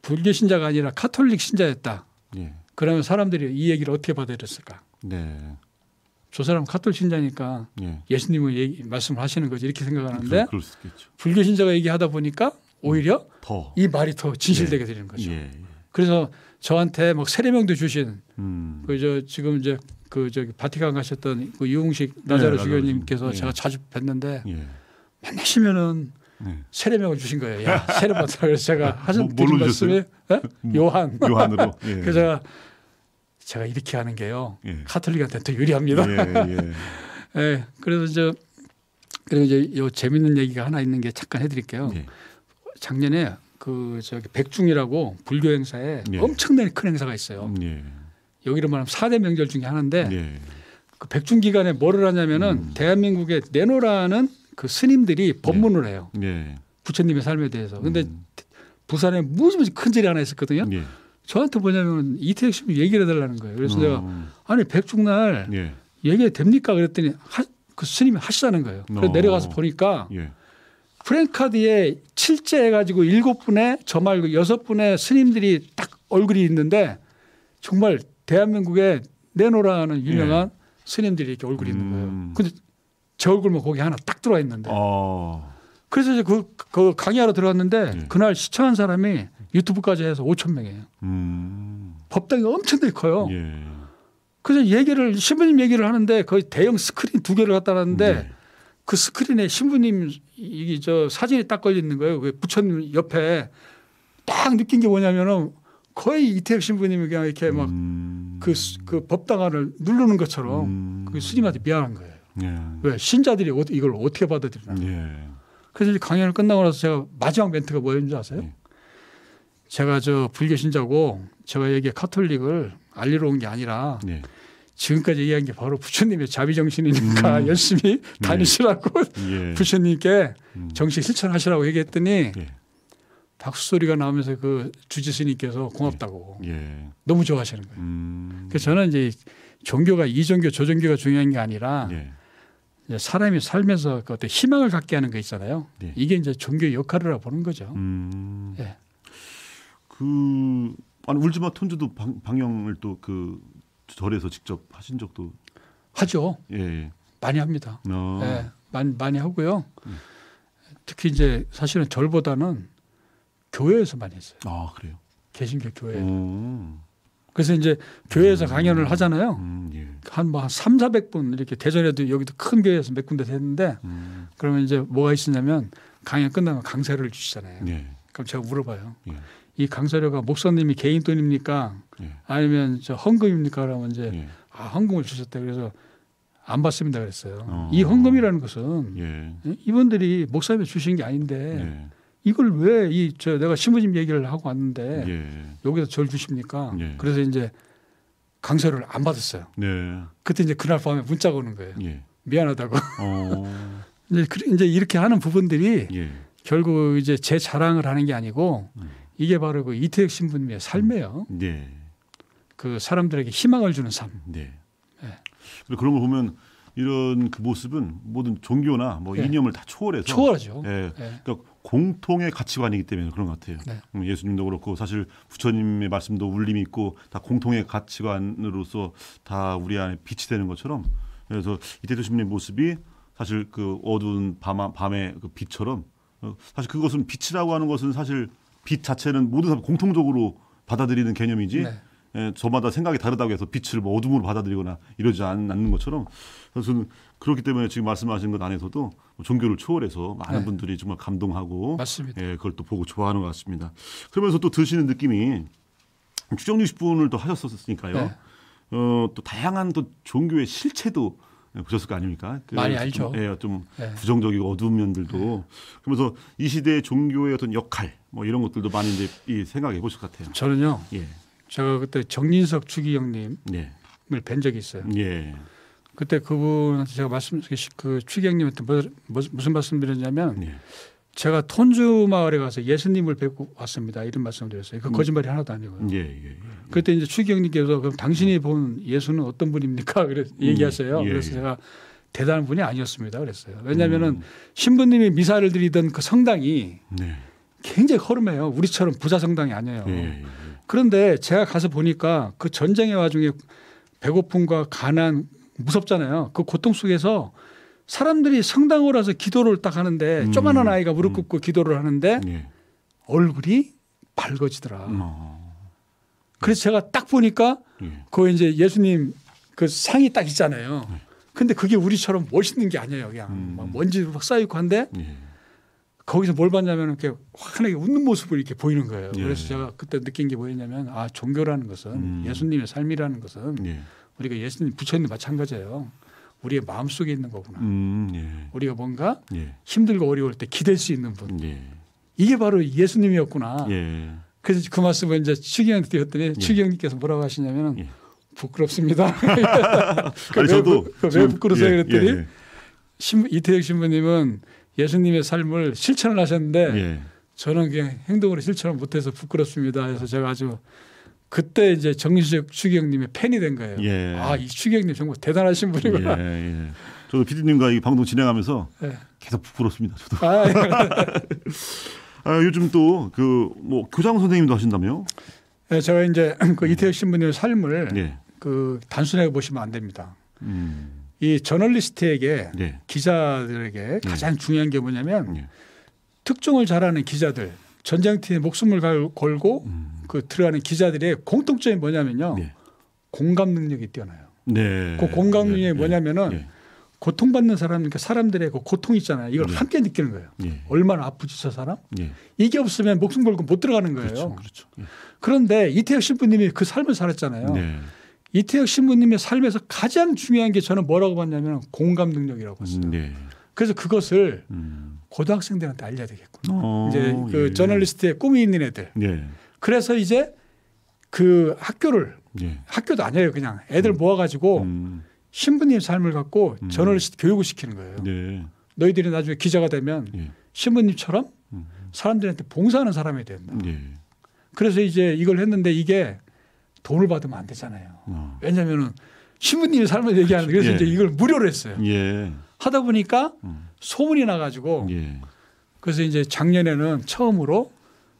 불교 신자가 아니라 카톨릭 신자였다. 예. 그러면 사람들이 이 얘기를 어떻게 받아들였을까? 네. 저 사람 카톨 신자니까 예. 수님을 얘기, 말씀을 하시는 거지 이렇게 생각하는데 그, 불교 신자가 얘기하다 보니까 오히려 음, 더. 이 말이 더 진실되게 예. 되는 거죠. 예, 예. 그래서 저한테 막 세례명도 주신 음. 그저 지금 이제 그 저기 바티칸 가셨던 그 유흥식 네, 나자로 예, 주교님께서 제가 자주 뵀는데 만나시면은 예. 네. 세례명을 주신 거예요. 야, 세례받으라 그래서 제가 하신 뭐, 말씀이 네? 요한. 요한으로. 예. [LAUGHS] 그래서 제가 제가 이렇게 하는 게요. 예. 카톨릭한테 더 유리합니다. 예, 예. [LAUGHS] 예 그래서 저 그리고 이제 요 재밌는 얘기가 하나 있는 게 잠깐 해드릴게요. 예. 작년에 그 저기 백중이라고 불교 행사에 예. 엄청나게 큰 행사가 있어요. 음, 예. 여기로 말하면 4대 명절 중에 하나인데 그 백중 기간에 뭐를 하냐면은 음. 대한민국의내노라는그 스님들이 법문을 해요. 부처님의 삶에 대해서. 근데 음. 부산에 무지 무지 큰 절이 하나 있었거든요. 저한테 뭐냐면 이태혁 씨 얘기를 해달라는 거예요. 그래서 어. 내가 음. 아니 백중날 예. 얘기가 됩니까? 그랬더니 하, 그 스님이 하시자는 거예요. 그래서 어. 내려가서 보니까 예. 프랭카드에 칠제 해가지고 일곱 분의 저 말고 여섯 분의 스님들이 딱 얼굴이 있는데 정말 대한민국에 내노라는 유명한 예. 스님들이 이렇게 얼굴이 음. 있는 거예요. 근데 저 얼굴만 거기 하나 딱 들어와 있는데. 어. 그래서 이제 그, 그 강의하러 들어갔는데 네. 그날 시청한 사람이 유튜브까지 해서 5천 명이에요. 음. 법당이 엄청나게 커요. 예. 그래서 얘기를 신부님 얘기를 하는데 거의 대형 스크린 두 개를 갖다 놨는데 네. 그 스크린에 신부님 이게 저 사진이 딱 걸려 있는 거예요. 그 부처님 옆에 딱 느낀 게 뭐냐면은 거의 이태엽 신부님이 그냥 이렇게 막그 음. 그 법당 안을 누르는 것처럼 음. 그 스님한테 미안한 거예요. 예. 왜 신자들이 어, 이걸 어떻게 받아들이나? 예. 그래서 이제 강연을 끝나고 나서 제가 마지막 멘트가 뭐였는지 아세요? 네. 제가 저 불교신자고 제가 여기에 카톨릭을 알리러 온 게 아니라 네. 지금까지 얘기한 게 바로 부처님의 자비정신이니까 음. 열심히 네. 다니시라고 예. [LAUGHS] 부처님께 음. 정신 실천하시라고 얘기했더니 예. 박수 소리가 나면서 오그 주지스님께서 고맙다고 예. 예. 너무 좋아하시는 거예요. 음. 그래서 저는 이제 종교가 이 종교 저 종교가 중요한 게 아니라 예. 사람이 살면서 그 어떤 희망을 갖게 하는 거 있잖아요. 네. 이게 이제 종교의 역할이라고 보는 거죠. 음. 예. 그 아니 울지마 톤즈도 방, 방영을 또 그 절에서 직접 하신 적도 하죠. 예, 예. 많이 합니다. 어. 예. 많이 많이 하고요. 음. 특히 이제 사실은 절보다는 교회에서 많이 했어요. 아 그래요? 개신교 교회. 음. 그래서 이제 교회에서 음. 강연을 하잖아요. 음, 예. 한 뭐한 4 0 0분 이렇게 대전에도 여기도 큰 교회에서 몇 군데 됐는데 음. 그러면 이제 뭐가 있었냐면 강연 끝나면 강사료를 주시잖아요. 예. 그럼 제가 물어봐요. 예. 이 강사료가 목사님이 개인 돈입니까? 예. 아니면 저 헌금입니까? 그러면 이제 예. 아, 헌금을 주셨다. 그래서 안 받습니다 그랬어요. 어. 이 헌금이라는 것은 예. 이분들이 목사님이 주신 게 아닌데 이걸 왜 이 저 내가 신부님 얘기를 하고 왔는데 예. 여기서 절 주십니까? 예. 그래서 이제 강서를 안 받았어요. 네. 그때 이제 그날 밤에 문자가 오는 거예요. 예. 미안하다고. 어. [LAUGHS] 이제, 그, 이제 이렇게 하는 부분들이 예. 결국 이제 제 자랑을 하는 게 아니고 음. 이게 바로 그 이태혁 신부님의 삶이에요. 음. 네. 그 사람들에게 희망을 주는 삶. 네. 네. 그런 걸 보면 이런 그 모습은 모든 종교나 뭐 네. 이념을 다 초월해서 초월하죠. 예. 예. 그러니까 공통의 가치관이기 때문에 그런 것 같아요. 네. 음, 예수님도 그렇고 사실 부처님의 말씀도 울림이 있고 다 공통의 가치관으로서 다 우리 안에 빛이 되는 것처럼 그래서 이태도 신부의 모습이 사실 그 어두운 밤, 밤의 그 빛처럼 어, 사실 그것은 빛이라고 하는 것은 사실 빛 자체는 모든 사람 공통적으로 받아들이는 개념이지 네. 예, 저마다 생각이 다르다고 해서 빛을 뭐 어둠으로 받아들이거나 이러지 않는 것처럼 저는 그렇기 때문에 지금 말씀하신 것 안에서도 뭐 종교를 초월해서 많은 네. 분들이 정말 감동하고 맞습니다. 예, 그걸 또 보고 좋아하는 것 같습니다. 그러면서 또 드시는 느낌이 추정 60분을 또 하셨었으니까요. 네. 어, 또 다양한 또 종교의 실체도 예, 보셨을 거 아닙니까? 그 많이 좀, 알죠. 예, 좀 네. 부정적이고 어두운 면들도 네. 그러면서 이 시대의 종교의 어떤 역할 뭐 이런 것들도 많이 이제 생각해 보실 것 같아요. 저는요. 예. 제가 그때 정진석 추기경님을 네. 예. 뵌 적이 있어요. 네. 그때 그분한테 제가 말씀 그 추기경님한테 그 뭐, 뭐, 무슨 말씀드렸냐면 네. 예. 제가 톤주 마을에 가서 예수님을 뵙고 왔습니다. 이런 말씀을 드렸어요. 그 음. 거짓말이 하나도 아니고요. 예, 예, 예. 그때 이제 추기경님께서 그럼 당신이 본 예수는 어떤 분입니까? 음. 그래서 얘기하세요. 그래서 제가 대단한 분이 아니었습니다. 그랬어요. 왜냐하면은 음. 신부님이 미사를 드리던 그 성당이 네. 굉장히 허름해요. 우리처럼 부자 성당이 아니에요. 예, 예, 예. 그런데 제가 가서 보니까 그 전쟁의 와중에 배고픔과 가난 무섭잖아요. 그 고통 속에서 사람들이 성당으로 와서 기도를 딱 하는데 음. 조만한 아이가 무릎 음. 꿇고 기도를 하는데 예. 얼굴이 밝아지더라. 어. 그래서 제가 딱 보니까 예. 그 이제 예수님 그 상이 딱 있잖아요. 예. 근데 그게 우리처럼 멋있는 게 아니에요. 그냥 음. 막 먼지 막 쌓이고 한데 예. 거기서 뭘 봤냐면 이렇게 환하게 웃는 모습을 이렇게 보이는 거예요. 예. 그래서 제가 그때 느낀 게 뭐였냐면 아 종교라는 것은 음. 예수님의 삶이라는 것은 예. 우리가 예수님 부처님 마찬가지예요. 우리의 마음 속에 있는 거구나. 음, 예. 우리가 뭔가 예. 힘들고 어려울 때 기댈 수 있는 분. 예. 이게 바로 예수님이었구나. 예. 그래서 그 말씀을 이제 추기형한테 드렸더니 추기형님께서 뭐라고 하시냐면 부끄럽습니다. [LAUGHS] 아니, 왜, 저도 왜부끄러워요 그 그 그랬더니 신, 이태혁 신부님은 예수님의 삶을 실천을 하셨는데 예. 저는 그냥 행동으로 실천을 못해서 부끄럽습니다. 그래서 제가 아주 그때 이제 정신적 추기님의 팬이 된 거예요. 예. 아이 추기형님 정말 대단하신 분이구나. 예, 예, 저도 피디님과 이 방송 진행하면서 예. 계속 부끄럽습니다. 저도. 아, 예. [LAUGHS] 아 요즘 또 그 뭐 교장 선생님도 하신다며? 예, 제가 이제 [CLEARS THROAT] 그 이태혁 신부님의 삶을 그 단순하게 보시면 안 됩니다. 음. 이 저널리스트에게 네. 기자들에게 네. 가장 네. 중요한 게 뭐냐면 네. 특종을 잘하는 기자들 전쟁팀에 목숨을 걸고 음. 그 들어가는 기자들의 공통점이 뭐냐면요 네. 공감 능력이 뛰어나요. 네. 그 공감 능력이 뭐냐면은 고통받는 사람 그러니까 사람들의 그 고통 있잖아요. 이걸 함께 느끼는 거예요. 얼마나 아프지 저 사람? 이게 없으면 목숨 걸고 못 들어가는 거예요. 그렇죠. 그렇죠. 그런데 이태혁 신부님이 그 삶을 살았잖아요. 이태혁 신부님의 삶에서 가장 중요한 게 저는 뭐라고 봤냐면 공감 능력이라고 봤어요. 네. 그래서 그것을 음. 고등학생들한테 알려야 되겠구나. 어, 이제 예, 그 예. 저널리스트의 꿈이 있는 애들. 예. 그래서 이제 그 학교를 예. 학교도 아니에요. 그냥 애들 음. 모아가지고 음. 신부님 삶을 갖고 음. 저널리스트 교육을 시키는 거예요. 네. 너희들이 나중에 기자가 되면 신부님처럼 음. 사람들한테 봉사하는 사람이 된다. 그래서 이제 이걸 했는데 이게 돈을 받으면 안 되잖아요. 어. 왜냐면은 신부님이 삶을 얘기하는데 그래서 그렇죠. 예. 이제 이걸 무료로 했어요. 예. 하다 보니까 음. 소문이 나가지고 예. 그래서 이제 작년에는 처음으로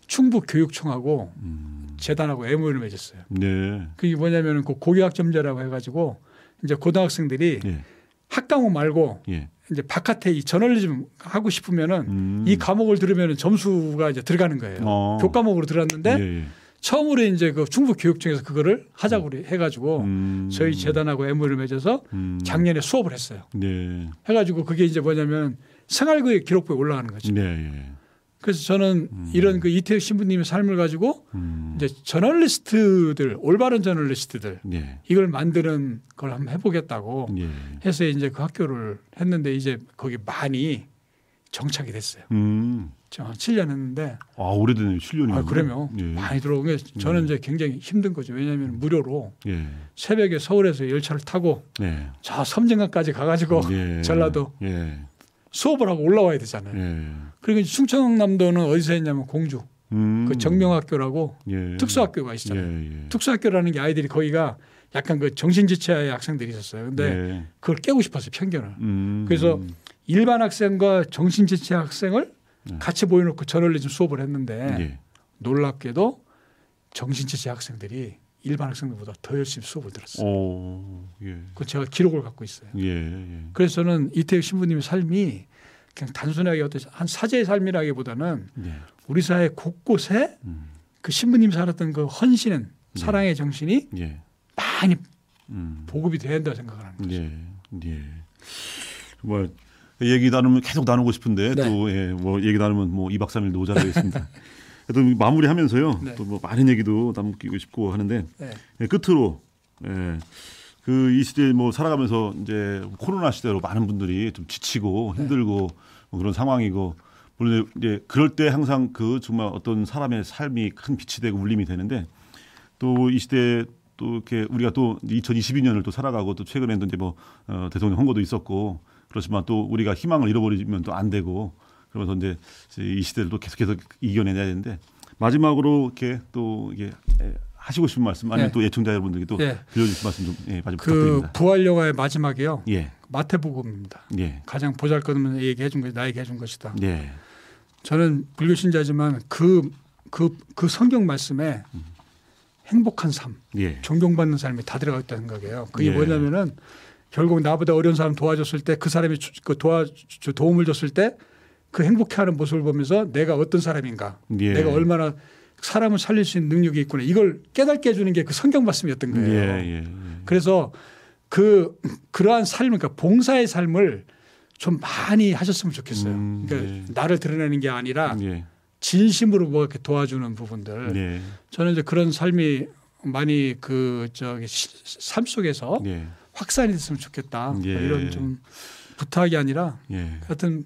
충북 교육청하고 음. 재단하고 MOU를 맺었어요. 네. 그게 뭐냐면은 그 고교학점제라고 해가지고 이제 고등학생들이 예. 학과목 말고 예. 이제 바깥에 이 저널리즘 하고 싶으면은 음. 이 과목을 들으면 점수가 이제 들어가는 거예요. 어. 교과목으로 들어갔는데 예, 처음으로 이제 그 충북 교육청에서 그거를 하자고 음. 해가지고 음. 저희 재단하고 애무를 맺어서 음. 작년에 수업을 했어요. 네. 해가지고 그게 이제 뭐냐면 생활고의 기록부에 올라가는 거죠. 네. 예. 그래서 저는 음. 이런 그 이태혁 신부님의 삶을 가지고 음. 이제 저널리스트들 올바른 저널리스트들 네. 이걸 만드는 걸 한번 해보겠다고 예. 해서 이제 그 학교를 했는데 이제 거기 많이 정착이 됐어요. 음. 저 7년 했는데 아오래되 7년이요. 아, 아 그러면 예. 많이 들어온 게 저는 음. 이제 굉장히 힘든 거죠. 왜냐하면 음. 무료로 예. 새벽에 서울에서 열차를 타고 네. 저 섬진강까지 가가지고 음, 예. 전라도 예. 수업을 하고 올라와야 되잖아요. 예. 그리고 그러니까 충청남도는 어디서 했냐면 공주 음. 그 정명학교라고 특수학교가 있잖아요. 특수학교라는 게 아이들이 거기가 약간 그 정신지체의 학생들이 있었어요. 근데 그걸 깨고 싶었어요 편견을. 음. 그래서 일반 학생과 정신지체 학생을 예. 같이 모여놓고 저널리즘 수업을 했는데 예. 놀랍게도 정신체제 학생들이 일반 학생들보다 더 열심히 수업을 들었어요. 오, 예. 그 제가 기록을 갖고 있어요. 예, 예. 그래서 저는 이태혁 신부님의 삶이 그냥 단순하게 어떤 한 사제의 삶이라기보다는 예. 우리 사회 곳곳에 음. 그 신부님 살았던 그 헌신은 예. 사랑의 정신이 많이 음. 보급이 돼야 한다 생각을 합니다. 죠 예. 정말 뭐 얘기 나누면 계속 나누고 싶은데 네. 또뭐 예, 뭐 얘기 나누면 뭐 2박 3일 노자되겠습니다또 [LAUGHS] 마무리하면서요. 네. 또뭐 많은 얘기도 남기고 싶고 하는데 네. 예, 끝으로 예, 그 이 시대 뭐 살아가면서 이제 코로나 시대로 많은 분들이 좀 지치고 네. 힘들고 뭐 그런 상황이고 물론 이제 그럴 때 항상 그 정말 어떤 사람의 삶이 큰 빛이 되고 울림이 되는데 또 이 시대 또 이렇게 우리가 또 2022년을 또 살아가고 또 최근에도 이제 뭐 어, 대통령 선거도 있었고 그렇지만 또 우리가 희망을 잃어버리면 또 안 되고 그러면서 이제 이 시대를 또 계속해서 이겨내야 되는데 마지막으로 이렇게 또 이게 하시고 싶은 말씀 아니면 네. 또 예청자 여러분들께 또 네. 예. 들려주신 말씀 좀 예, 마지막 그 부탁드립니다. 부활 영화의 마지막이요. 예. 마태복음입니다. 예. 가장 보잘것없는 얘기해 준 것이 나에게 해 준 것이다. 예. 저는 불교 신자지만 그 그, 그 성경 말씀에 음. 행복한 삶, 예. 존경받는 삶이 다 들어가 있다는 거예요. 그게 예. 뭐냐면은 결국 나보다 어려운 사람 도와줬을 때 그 사람이 그 도와 도움을 줬을 때 그 행복해하는 모습을 보면서 내가 어떤 사람인가, 예. 내가 얼마나 사람을 살릴 수 있는 능력이 있구나 이걸 깨닫게 해주는 게 그 성경 말씀이었던 거예요. 예, 예, 예. 그래서 그 그러한 삶, 그러니까 봉사의 삶을 좀 많이 하셨으면 좋겠어요. 음, 그러니까 예. 나를 드러내는 게 아니라 예. 진심으로 뭐 이렇게 도와주는 부분들. 예. 저는 이제 그런 삶이 많이 그 저기 삶 속에서 예. 확산이 됐으면 좋겠다. 뭐 예. 이런 좀 부탁이 아니라 예. 하여튼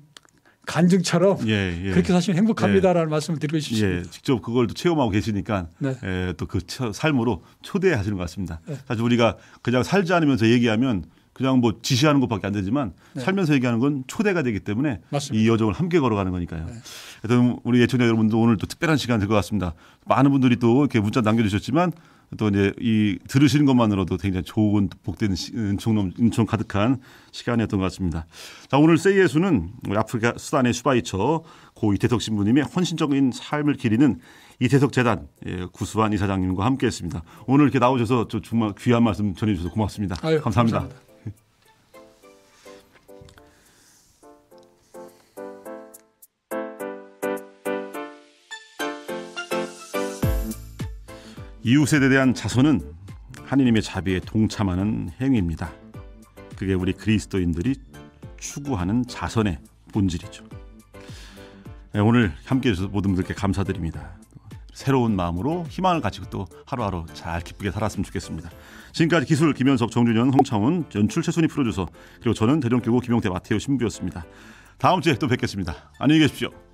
간증처럼 예, 예. 그렇게 사시면 행복합니다라는 예. 말씀을 드리고 싶습니다. 예, 직접 그걸 또 체험하고 계시니까 네. 예, 또그 삶으로 초대하시는 것 같습니다. 네. 사실 우리가 그냥 살지 않으면서 얘기하면 그냥 뭐 지시하는 것밖에 안 되지만 네. 살면서 얘기하는 건 초대가 되기 때문에 맞습니다. 이 여정을 함께 걸어가는 거니까요. 네. 하여튼 우리 예청자 여러분도 오늘 또 특별한 시간 될 것 같습니다. 많은 분들이 또 이렇게 문자 남겨주셨지만 또 이제 이 들으시는 것만으로도 굉장히 좋은 복된 은총 은총 가득한 시간이었던 것 같습니다. 자 오늘 세이예수는 아프리카 수단의 수바이처 고 이태석 신부님의 헌신적인 삶을 기리는 이태석 재단 예, 구수환 이사장님과 함께했습니다. 오늘 이렇게 나오셔서 정말 귀한 말씀 전해주셔서 고맙습니다 아유, 감사합니다. 감사합니다. 이웃에 대한 자선은 하느님의 자비에 동참하는 행위입니다. 그게 우리 그리스도인들이 추구하는 자선의 본질이죠. 예, 오늘 함께해 주셔서 모든 분들께 감사드립니다. 새로운 마음으로 희망을 가지고 또 하루하루 잘 기쁘게 살았으면 좋겠습니다. 지금까지 기술 김현석, 정준현, 홍창훈, 연출 최순희 프로듀서 그리고 저는 대전교구 김용태 마태우 신부였습니다. 다음 주에 또 뵙겠습니다. 안녕히 계십시오.